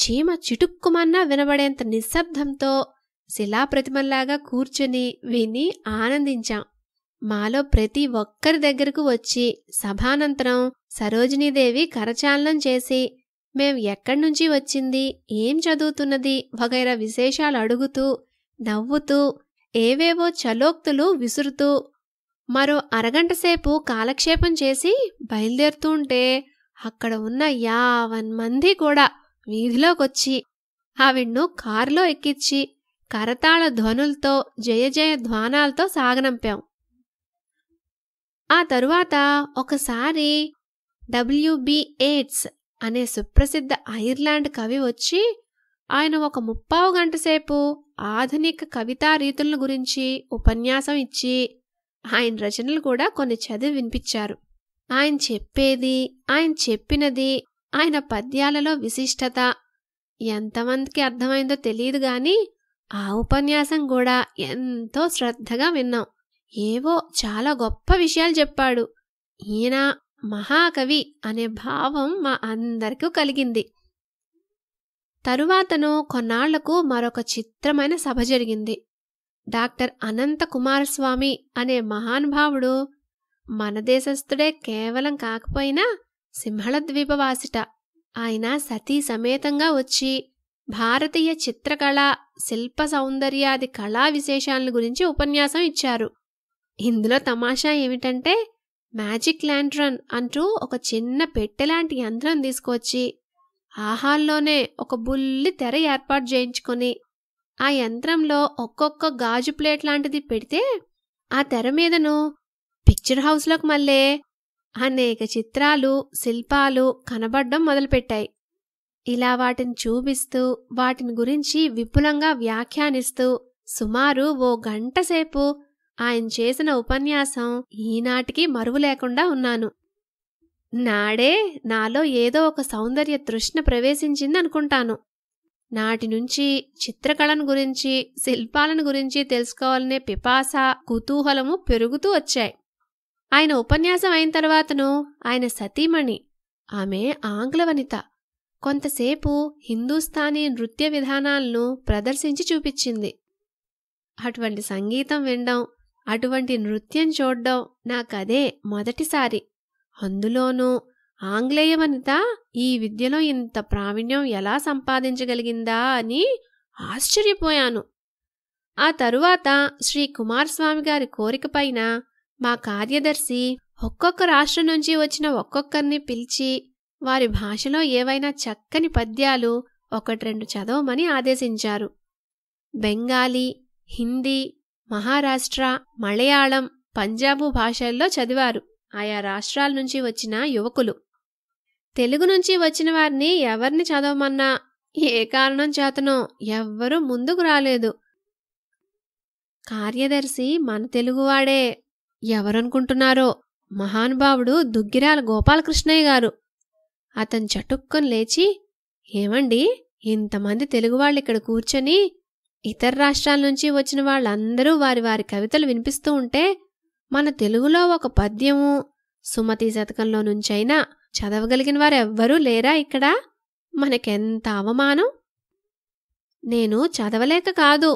చీమ చిటుక్కుమన్నా వినబడేంత నిశ్శబ్దంతో శిలాప్రతిమల్లాగా కూర్చుని విని ఆనందించాం మాలో ప్రతి ఒక్కరి దగ్గరకు వచ్చి సభానంతరం సరోజినీదేవి కరచాలనం చేసి మేం ఎక్కడి నుంచి వచ్చింది ఏం చదువుతున్నది వగైరా విశేషాలు అడుగుతూ నవ్వుతూ ఏవేవో చలోక్తులు విసురుతూ మరో అరగంట సేపు కాలక్షేపం చేసి బయలుదేరుతూ ఉంటే అక్కడ ఉన్న యావన్ మంది కూడా వీధిలోకొచ్చి ఆవిడ్ను కారులో ఎక్కించి కరతాళ ధ్వనులతో జయ జయ ధ్వానాలతో సాగనంపాం ఆ తరువాత ఒకసారి డబ్ల్యూబి ఎయిడ్స్ అనే సుప్రసిద్ధ ఐర్లాండ్ కవి వచ్చి ఆయన ఒక ముప్పావు గంట సేపు ఆధునిక కవితా రీతులను గురించి ఉపన్యాసం ఇచ్చి ఆయన రచనలు కూడా కొన్ని చదివి వినిపించారు ఆయన చెప్పేది ఆయన చెప్పినది ఆయన పద్యాలలో విశిష్టత ఎంతమందికి అర్థమైందో తెలియదు గాని ఆ ఉపన్యాసం కూడా ఎంతో శ్రద్ధగా విన్నాం ఏవో చాలా గొప్ప విషయాలు చెప్పాడు ఈయన మహాకవి అనే భావం మా అందరికీ కలిగింది తరువాతను కొన్నాళ్లకు మరొక చిత్రమైన సభ జరిగింది డాక్టర్ అనంత కుమారస్వామి అనే మహానుభావుడు మన దేశస్థుడే కేవలం కాకపోయినా ద్వీపవాసిట ఆయన సతీ సమేతంగా వచ్చి భారతీయ చిత్రకళ శిల్ప సౌందర్యాది కళా విశేషాలను గురించి ఉపన్యాసం ఇచ్చారు ఇందులో తమాషా ఏమిటంటే మ్యాజిక్ ల్యాండ్రన్ అంటూ ఒక చిన్న పెట్టెలాంటి యంత్రం తీసుకొచ్చి ఆహాల్లోనే ఒక బుల్లి తెర ఏర్పాటు చేయించుకొని ఆ యంత్రంలో ఒక్కొక్క గాజు ప్లేట్ లాంటిది పెడితే ఆ తెర మీదను పిక్చర్ హౌస్లోకి మళ్ళే అనేక చిత్రాలు శిల్పాలు కనబడ్డం మొదలుపెట్టాయి ఇలా వాటిని చూపిస్తూ వాటిని గురించి విపులంగా వ్యాఖ్యానిస్తూ సుమారు ఓ గంటసేపు ఆయన చేసిన ఉపన్యాసం ఈనాటికి మరువు లేకుండా ఉన్నాను నాడే నాలో ఏదో ఒక సౌందర్య తృష్ణ ప్రవేశించిందనుకుంటాను నాటి నుంచి చిత్రకళను గురించి శిల్పాలను గురించి తెలుసుకోవాలనే పిపాస కుతూహలము పెరుగుతూ వచ్చాయి ఆయన ఉపన్యాసం అయిన తర్వాతను ఆయన సతీమణి ఆమె ఆంగ్ల వనిత కొంతసేపు హిందూస్థానీ నృత్య విధానాలను ప్రదర్శించి చూపించింది అటువంటి సంగీతం వినడం అటువంటి నృత్యం చూడడం నాకదే మొదటిసారి అందులోనూ ఆంగ్లేయ వనిత ఈ విద్యలో ఇంత ప్రావీణ్యం ఎలా సంపాదించగలిగిందా అని ఆశ్చర్యపోయాను ఆ తరువాత శ్రీ కుమారస్వామి గారి కోరికపైన మా కార్యదర్శి ఒక్కొక్క రాష్ట్రం నుంచి వచ్చిన ఒక్కొక్కరిని పిలిచి వారి భాషలో ఏవైనా చక్కని పద్యాలు ఒకట్రెండు చదవమని ఆదేశించారు బెంగాలీ హిందీ మహారాష్ట్ర మలయాళం పంజాబు భాషల్లో చదివారు ఆయా రాష్ట్రాల నుంచి వచ్చిన యువకులు తెలుగు నుంచి వచ్చిన వారిని ఎవరిని చదవమన్నా ఏ కారణం చేతనో ఎవ్వరూ ముందుకు రాలేదు కార్యదర్శి మన తెలుగువాడే ఎవరనుకుంటున్నారో మహానుభావుడు దుగ్గిరాల గోపాలకృష్ణయ్య గారు అతను చటుక్కొని లేచి ఏమండి ఇంతమంది తెలుగువాళ్ళు ఇక్కడ కూర్చొని ఇతర రాష్ట్రాల నుంచి వచ్చిన వాళ్ళందరూ వారి వారి కవితలు వినిపిస్తూ ఉంటే మన తెలుగులో ఒక పద్యము సుమతి శతకంలో నుంచైనా చదవగలిగిన వారెవ్వరూ లేరా ఇక్కడ మనకెంత అవమానం నేను చదవలేక కాదు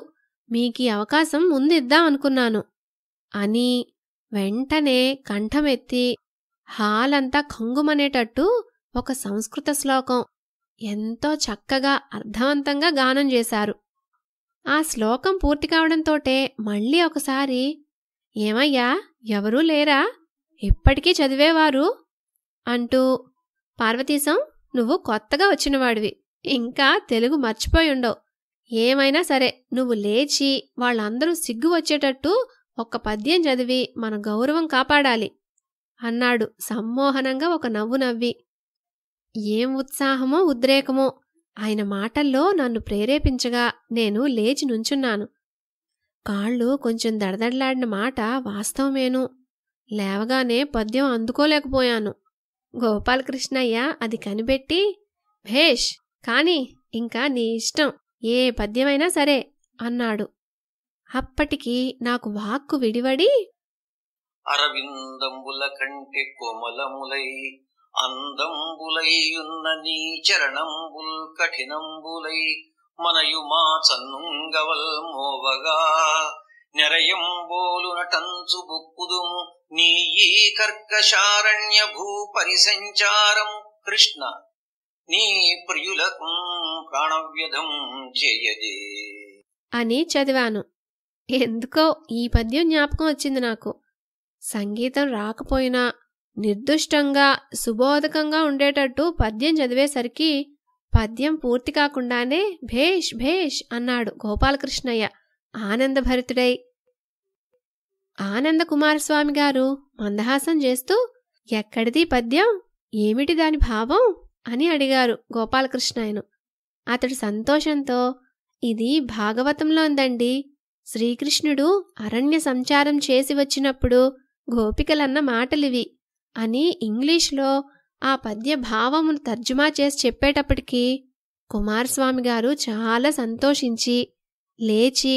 మీకీ అవకాశం ముందిద్దాం అనుకున్నాను అని వెంటనే కంఠమెత్తి హాలంతా ఖంగుమనేటట్టు ఒక సంస్కృత శ్లోకం ఎంతో చక్కగా అర్థవంతంగా గానం చేశారు ఆ శ్లోకం పూర్తి కావడంతోటే మళ్ళీ ఒకసారి ఏమయ్యా ఎవరూ లేరా ఇప్పటికీ చదివేవారు అంటూ పార్వతీశం నువ్వు కొత్తగా వచ్చినవాడివి ఇంకా తెలుగు మర్చిపోయుండవు ఏమైనా సరే నువ్వు లేచి వాళ్ళందరూ సిగ్గు వచ్చేటట్టు ఒక్క పద్యం చదివి మన గౌరవం కాపాడాలి అన్నాడు సమ్మోహనంగా ఒక నవ్వు నవ్వి ఏం ఉత్సాహమో ఉద్రేకమో ఆయన మాటల్లో నన్ను ప్రేరేపించగా నేను లేచి నుంచున్నాను కాళ్ళు కొంచెం దడదడలాడిన మాట వాస్తవమేను లేవగానే పద్యం అందుకోలేకపోయాను గోపాలకృష్ణయ్య అది కనిపెట్టి భేష్ కానీ ఇంకా నీ ఇష్టం ఏ పద్యమైనా సరే అన్నాడు అప్పటికి నాకు వాక్కు విడివడి అరవిందంబుల కంటి కోమలములై అందంబులైయున్న నీ చరణంబుల్ కఠినంబులై మనయుమా చన్నుంగవల్ మోవగా బోలు నటంచు బొక్కుదుము నీ ఈ కర్కశారణ్య భూపరిసంచారం కృష్ణ నీ ప్రియులకు ప్రాణవ్యధం చేయదే అని చదివాను ఎందుకో ఈ పద్యం జ్ఞాపకం వచ్చింది నాకు సంగీతం రాకపోయినా నిర్దుష్టంగా సుబోధకంగా ఉండేటట్టు పద్యం చదివేసరికి పద్యం పూర్తి కాకుండానే భేష్ భేష్ అన్నాడు గోపాలకృష్ణయ్య ఆనందభరితుడై ఆనంద కుమారస్వామి గారు మందహాసం చేస్తూ ఎక్కడిది పద్యం ఏమిటి దాని భావం అని అడిగారు గోపాలకృష్ణయ్యను అతడు సంతోషంతో ఇది భాగవతంలో ఉందండి శ్రీకృష్ణుడు అరణ్య సంచారం చేసి వచ్చినప్పుడు గోపికలన్న మాటలివి అని ఇంగ్లీష్లో ఆ పద్య భావమును తర్జుమా చేసి చెప్పేటప్పటికీ కుమారస్వామి గారు చాలా సంతోషించి లేచి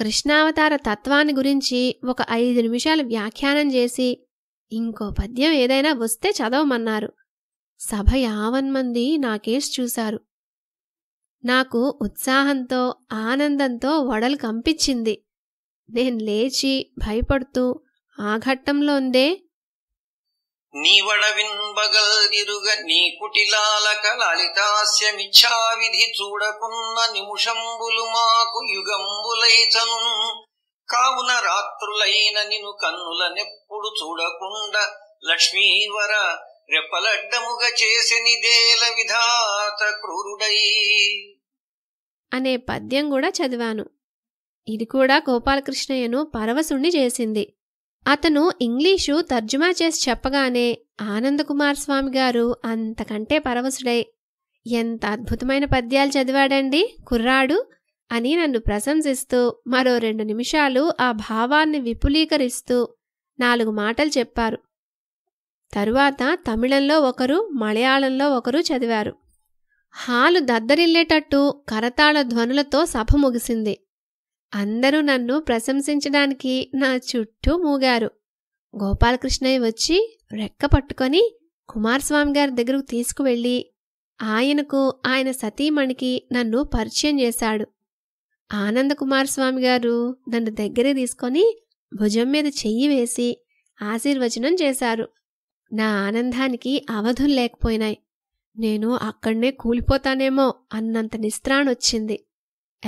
కృష్ణావతార తత్వాన్ని గురించి ఒక ఐదు నిమిషాలు వ్యాఖ్యానం చేసి ఇంకో పద్యం ఏదైనా వస్తే చదవమన్నారు సభ యావన్ మంది కేసు చూశారు నాకు ఉత్సాహంతో ఆనందంతో వడలు కంపించింది నేను లేచి భయపడుతూ ఆ ఘట్టంలో ఉందే నీవడవిన్బగల్దిరుగ నీ కుటిలాల కలితాస్యమిచ్చావిధి చూడకున్న నిముషంబులు మాకు యుగంబులైతను కావున రాత్రులైన నిను కన్నుల నెప్పుడు చూడకుండా లక్ష్మీవర రెప్పలడ్డముగ చేసెనిదేల విధాత క్రూరుడై అనే పద్యం కూడా చదివాను ఇది కూడా గోపాలకృష్ణయ్యను పరవశుణ్ణి చేసింది అతను ఇంగ్లీషు తర్జుమా చేసి చెప్పగానే ఆనందకుమార్ స్వామి గారు అంతకంటే పరవశుడై ఎంత అద్భుతమైన పద్యాలు చదివాడండి కుర్రాడు అని నన్ను ప్రశంసిస్తూ మరో రెండు నిమిషాలు ఆ భావాన్ని విపులీకరిస్తూ నాలుగు మాటలు చెప్పారు తరువాత తమిళంలో ఒకరు మలయాళంలో ఒకరు చదివారు హాలు దద్దరిల్లేటట్టు కరతాళ ధ్వనులతో సభ ముగిసింది అందరూ నన్ను ప్రశంసించడానికి నా చుట్టూ మూగారు గోపాలకృష్ణయ్య వచ్చి రెక్క పట్టుకొని కుమారస్వామి గారి దగ్గరకు తీసుకువెళ్ళి ఆయనకు ఆయన సతీమణికి నన్ను పరిచయం చేశాడు ఆనంద కుమారస్వామి గారు నన్ను దగ్గర తీసుకొని భుజం మీద చెయ్యి వేసి ఆశీర్వచనం చేశారు నా ఆనందానికి అవధులు లేకపోయినాయి నేను అక్కడనే కూలిపోతానేమో అన్నంత నిస్త్రాణొచ్చింది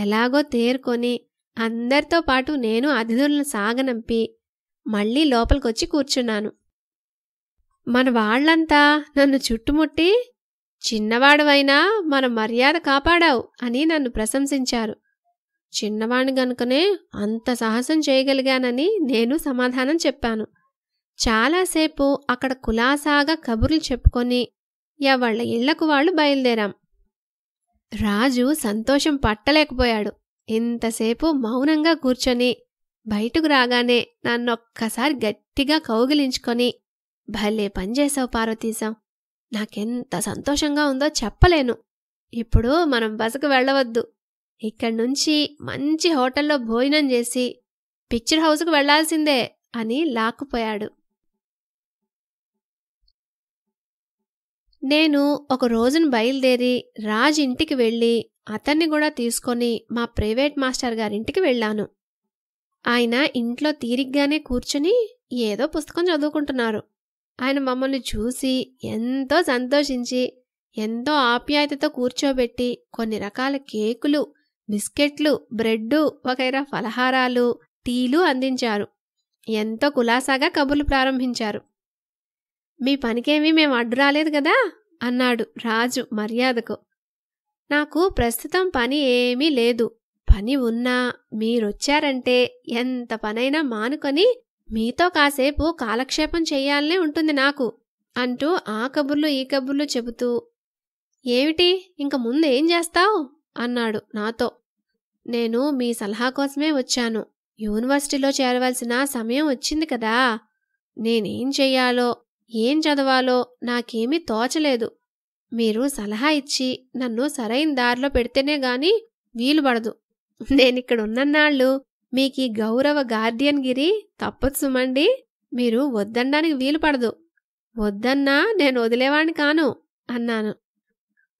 ఎలాగో తేరుకొని అందరితో పాటు నేను అతిథులను సాగనంపి మళ్ళీ లోపలికొచ్చి కూర్చున్నాను మన వాళ్ళంతా నన్ను చుట్టుముట్టి చిన్నవాడవైనా మన మర్యాద కాపాడావు అని నన్ను ప్రశంసించారు చిన్నవాణి గనుకనే అంత సాహసం చేయగలిగానని నేను సమాధానం చెప్పాను చాలాసేపు అక్కడ కులాసాగా కబుర్లు చెప్పుకొని ఎవళ్ళ ఇళ్లకు వాళ్ళు బయలుదేరాం రాజు సంతోషం పట్టలేకపోయాడు ఇంతసేపు మౌనంగా కూర్చొని బయటకు రాగానే నన్నొక్కసారి గట్టిగా కౌగిలించుకొని భలే పనిచేశావు పార్వతీశం నాకెంత సంతోషంగా ఉందో చెప్పలేను ఇప్పుడు మనం బసకు వెళ్ళవద్దు ఇక్కడి నుంచి మంచి హోటల్లో భోజనం చేసి పిక్చర్ హౌస్కు వెళ్లాల్సిందే అని లాక్కుపోయాడు నేను ఒక రోజున బయలుదేరి రాజ్ ఇంటికి వెళ్ళి అతన్ని కూడా తీసుకొని మా ప్రైవేట్ మాస్టర్ గారింటికి వెళ్ళాను ఆయన ఇంట్లో తీరిగ్గానే కూర్చుని ఏదో పుస్తకం చదువుకుంటున్నారు ఆయన మమ్మల్ని చూసి ఎంతో సంతోషించి ఎంతో ఆప్యాయతతో కూర్చోబెట్టి కొన్ని రకాల కేకులు బిస్కెట్లు బ్రెడ్డు వగైరా ఫలహారాలు టీలు అందించారు ఎంతో కులాసాగా కబుర్లు ప్రారంభించారు మీ పనికేమీ మేము అడ్డు రాలేదు కదా అన్నాడు రాజు మర్యాదకు నాకు ప్రస్తుతం పని ఏమీ లేదు పని ఉన్నా మీరొచ్చారంటే ఎంత పనైనా మానుకొని మీతో కాసేపు కాలక్షేపం చెయ్యాలనే ఉంటుంది నాకు అంటూ ఆ కబుర్లు ఈ కబుర్లు చెబుతూ ఏమిటి ఇంక ముందు ఏం చేస్తావు అన్నాడు నాతో నేను మీ సలహా కోసమే వచ్చాను యూనివర్సిటీలో చేరవలసిన సమయం వచ్చింది కదా నేనేం చెయ్యాలో ఏం చదవాలో నాకేమీ తోచలేదు మీరు సలహా ఇచ్చి నన్ను సరైన దారిలో పెడితేనే గాని వీలుపడదు నేనిక్కడున్నన్నాళ్ళు మీకీ గౌరవ గార్డియన్ గిరి తప్పదు సుమండి మీరు వద్దనడానికి వీలుపడదు వద్దన్నా నేను వదిలేవాణ్ణి కాను అన్నాను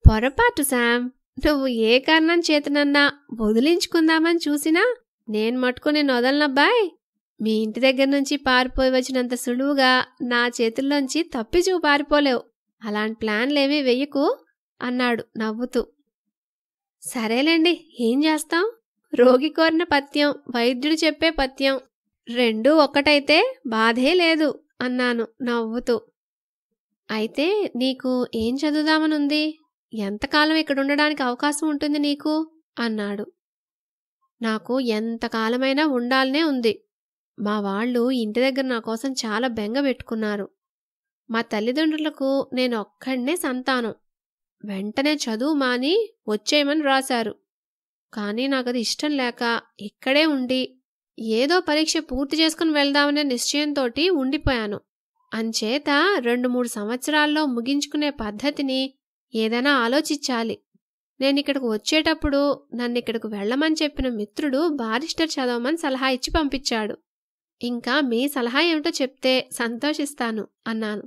పొరపాటు శామ్ నువ్వు ఏ కారణం చేతనన్నా వదిలించుకుందామని చూసినా నేను మట్టుకు నేను మీ ఇంటి దగ్గర నుంచి పారిపోయి వచ్చినంత సులువుగా నా చేతుల్లోంచి తప్పిచూ పారిపోలేవు అలాంటి ప్లాన్లేమీ వెయ్యకు అన్నాడు నవ్వుతూ సరేలేండి ఏం చేస్తాం రోగి కోరిన పత్యం వైద్యుడు చెప్పే పత్యం రెండూ ఒక్కటైతే బాధే లేదు అన్నాను నవ్వుతూ అయితే నీకు ఏం చదువుదామనుంది ఎంతకాలం ఇక్కడ ఉండడానికి అవకాశం ఉంటుంది నీకు అన్నాడు నాకు ఎంతకాలమైనా ఉండాలనే ఉంది మా వాళ్ళు ఇంటి దగ్గర నా కోసం చాలా బెంగ పెట్టుకున్నారు మా తల్లిదండ్రులకు నేను ఒక్కడనే సంతానం వెంటనే చదువు మాని వచ్చేయమని రాశారు కానీ నాకు అది ఇష్టం లేక ఇక్కడే ఉండి ఏదో పరీక్ష పూర్తి చేసుకుని వెళ్దామనే నిశ్చయంతో ఉండిపోయాను అంచేత రెండు మూడు సంవత్సరాల్లో ముగించుకునే పద్ధతిని ఏదైనా ఆలోచించాలి నేను ఇక్కడికి వచ్చేటప్పుడు నన్ను ఇక్కడికి వెళ్ళమని చెప్పిన మిత్రుడు బారిస్టర్ చదవమని సలహా ఇచ్చి పంపించాడు ఇంకా మీ సలహా ఏమిటో చెప్తే సంతోషిస్తాను అన్నాను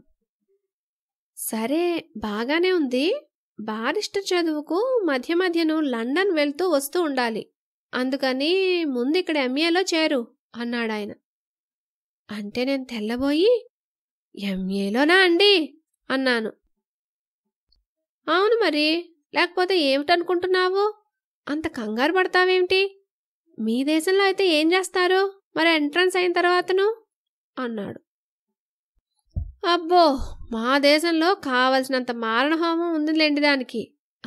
సరే బాగానే ఉంది బారిస్టర్ చదువుకు మధ్య మధ్యను లండన్ వెళ్తూ వస్తూ ఉండాలి అందుకని ముందు ఇక్కడ ఎంఏలో చేరు అన్నాడాయన అంటే నేను తెల్లబోయి ఎంఏలోనా అండి అన్నాను అవును మరి లేకపోతే ఏమిటనుకుంటున్నావు అంత కంగారు పడతావేమిటి మీ దేశంలో అయితే ఏం చేస్తారు మరి ఎంట్రన్స్ అయిన తర్వాతను అన్నాడు అబ్బో మా దేశంలో కావలసినంత మారణహోమం ఉందిలేండి దానికి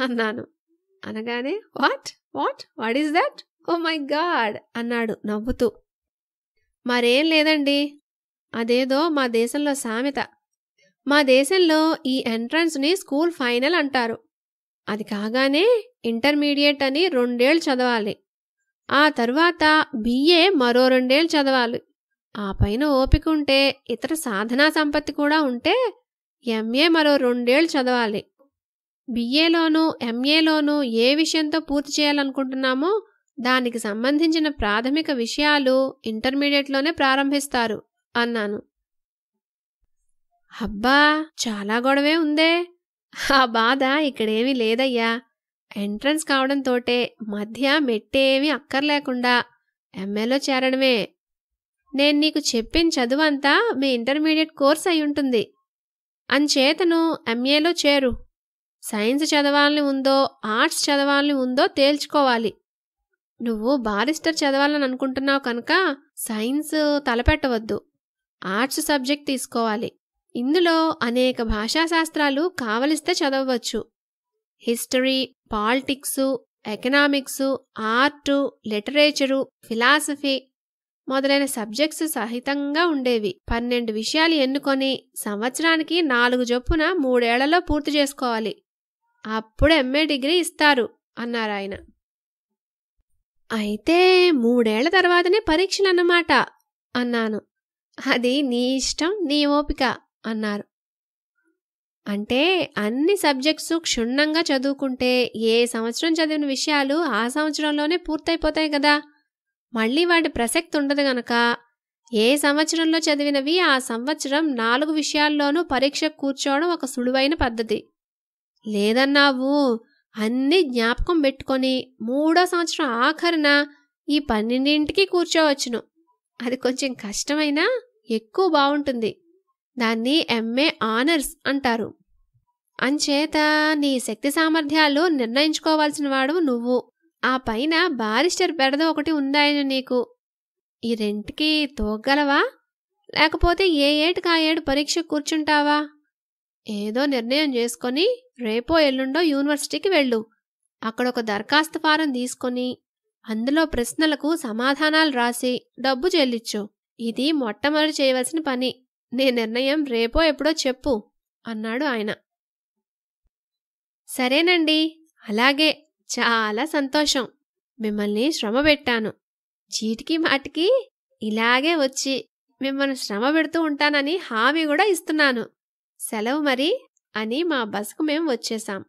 అన్నాను అనగానే what what what is that oh my God అన్నాడు నవ్వుతూ మరేం లేదండి అదేదో మా దేశంలో సామెత మా దేశంలో ఈ ఎంట్రన్స్ని స్కూల్ ఫైనల్ అంటారు అది కాగానే ఇంటర్మీడియట్ అని రెండేళ్ళు చదవాలి ఆ తర్వాత బిఏ మరో రెండేళ్ళు చదవాలి ఆ పైన ఓపిక ఉంటే ఇతర సాధనా సంపత్తి కూడా ఉంటే ఎంఏ మరో రెండేళ్ళు చదవాలి బిఏలోనూ ఎంఏలోనూ ఏ విషయంతో పూర్తి చేయాలనుకుంటున్నామో దానికి సంబంధించిన ప్రాథమిక విషయాలు ఇంటర్మీడియట్లోనే ప్రారంభిస్తారు అన్నాను అబ్బా చాలా గొడవే ఉందే ఆ బాధ ఇక్కడేమీ లేదయ్యా ఎంట్రన్స్ కావడంతోటే మధ్య మెట్టేమీ అక్కర్లేకుండా ఎంఏలో చేరడమే నేను నీకు చెప్పిన చదువు అంతా మీ ఇంటర్మీడియట్ కోర్స్ అయి ఉంటుంది అంచేతను ఎంఏలో చేరు సైన్స్ చదవాలని ఉందో ఆర్ట్స్ చదవాలని ఉందో తేల్చుకోవాలి నువ్వు బారిస్టర్ చదవాలని అనుకుంటున్నావు కనుక సైన్స్ తలపెట్టవద్దు ఆర్ట్స్ సబ్జెక్ట్ తీసుకోవాలి ఇందులో అనేక భాషాశాస్త్రాలు కావలిస్తే చదవవచ్చు history politics economics art literature philosophy మొదలైన సబ్జెక్ట్స్ సహితంగా ఉండేవి పన్నెండు విషయాలు ఎన్నుకొని సంవత్సరానికి నాలుగు చొప్పున మూడేళ్లలో పూర్తి చేసుకోవాలి అప్పుడు ఎంఏ డిగ్రీ ఇస్తారు అన్నారాయన అయితే మూడేళ్ల తర్వాతనే పరీక్షలు అన్నమాట అన్నాను అది నీ ఇష్టం నీ ఓపిక అన్నారు అంటే అన్ని సబ్జెక్ట్స్ క్షుణ్ణంగా చదువుకుంటే ఏ సంవత్సరం చదివిన విషయాలు ఆ సంవత్సరంలోనే పూర్తయిపోతాయి కదా మళ్ళీ వాటి ప్రసక్తి ఉండదు గనక ఏ సంవత్సరంలో చదివినవి ఆ సంవత్సరం నాలుగు విషయాల్లోనూ పరీక్ష కూర్చోవడం ఒక సులువైన పద్ధతి లేదన్నావు అన్ని జ్ఞాపకం పెట్టుకొని మూడో సంవత్సరం ఆఖరిన ఈ పన్నెండింటికి కూర్చోవచ్చును అది కొంచెం కష్టమైనా ఎక్కువ బాగుంటుంది దాన్ని ఎంఏ ఆనర్స్ అంటారు అంచేత నీ శక్తి సామర్థ్యాలు నిర్ణయించుకోవాల్సిన వాడు నువ్వు ఆ పైన బారిస్టర్ బెడద ఒకటి ఉందాయని నీకు ఈ రెంట్కి తోగలవా లేకపోతే ఏ ఏటికి ఆ ఏడు పరీక్ష కూర్చుంటావా ఏదో నిర్ణయం చేసుకొని రేపో ఎల్లుండో యూనివర్సిటీకి వెళ్ళు అక్కడ ఒక దరఖాస్తు ఫారం తీసుకొని అందులో ప్రశ్నలకు సమాధానాలు రాసి డబ్బు చెల్లించు ఇది మొట్టమొదటి చేయవలసిన పని నీ నిర్ణయం రేపో ఎప్పుడో చెప్పు అన్నాడు ఆయన సరేనండి అలాగే చాలా సంతోషం మిమ్మల్ని శ్రమ పెట్టాను చీటికి మాటికి ఇలాగే వచ్చి మిమ్మల్ని శ్రమ పెడుతూ ఉంటానని హామీ కూడా ఇస్తున్నాను సెలవు మరి అని మా బస్కు మేము వచ్చేశాం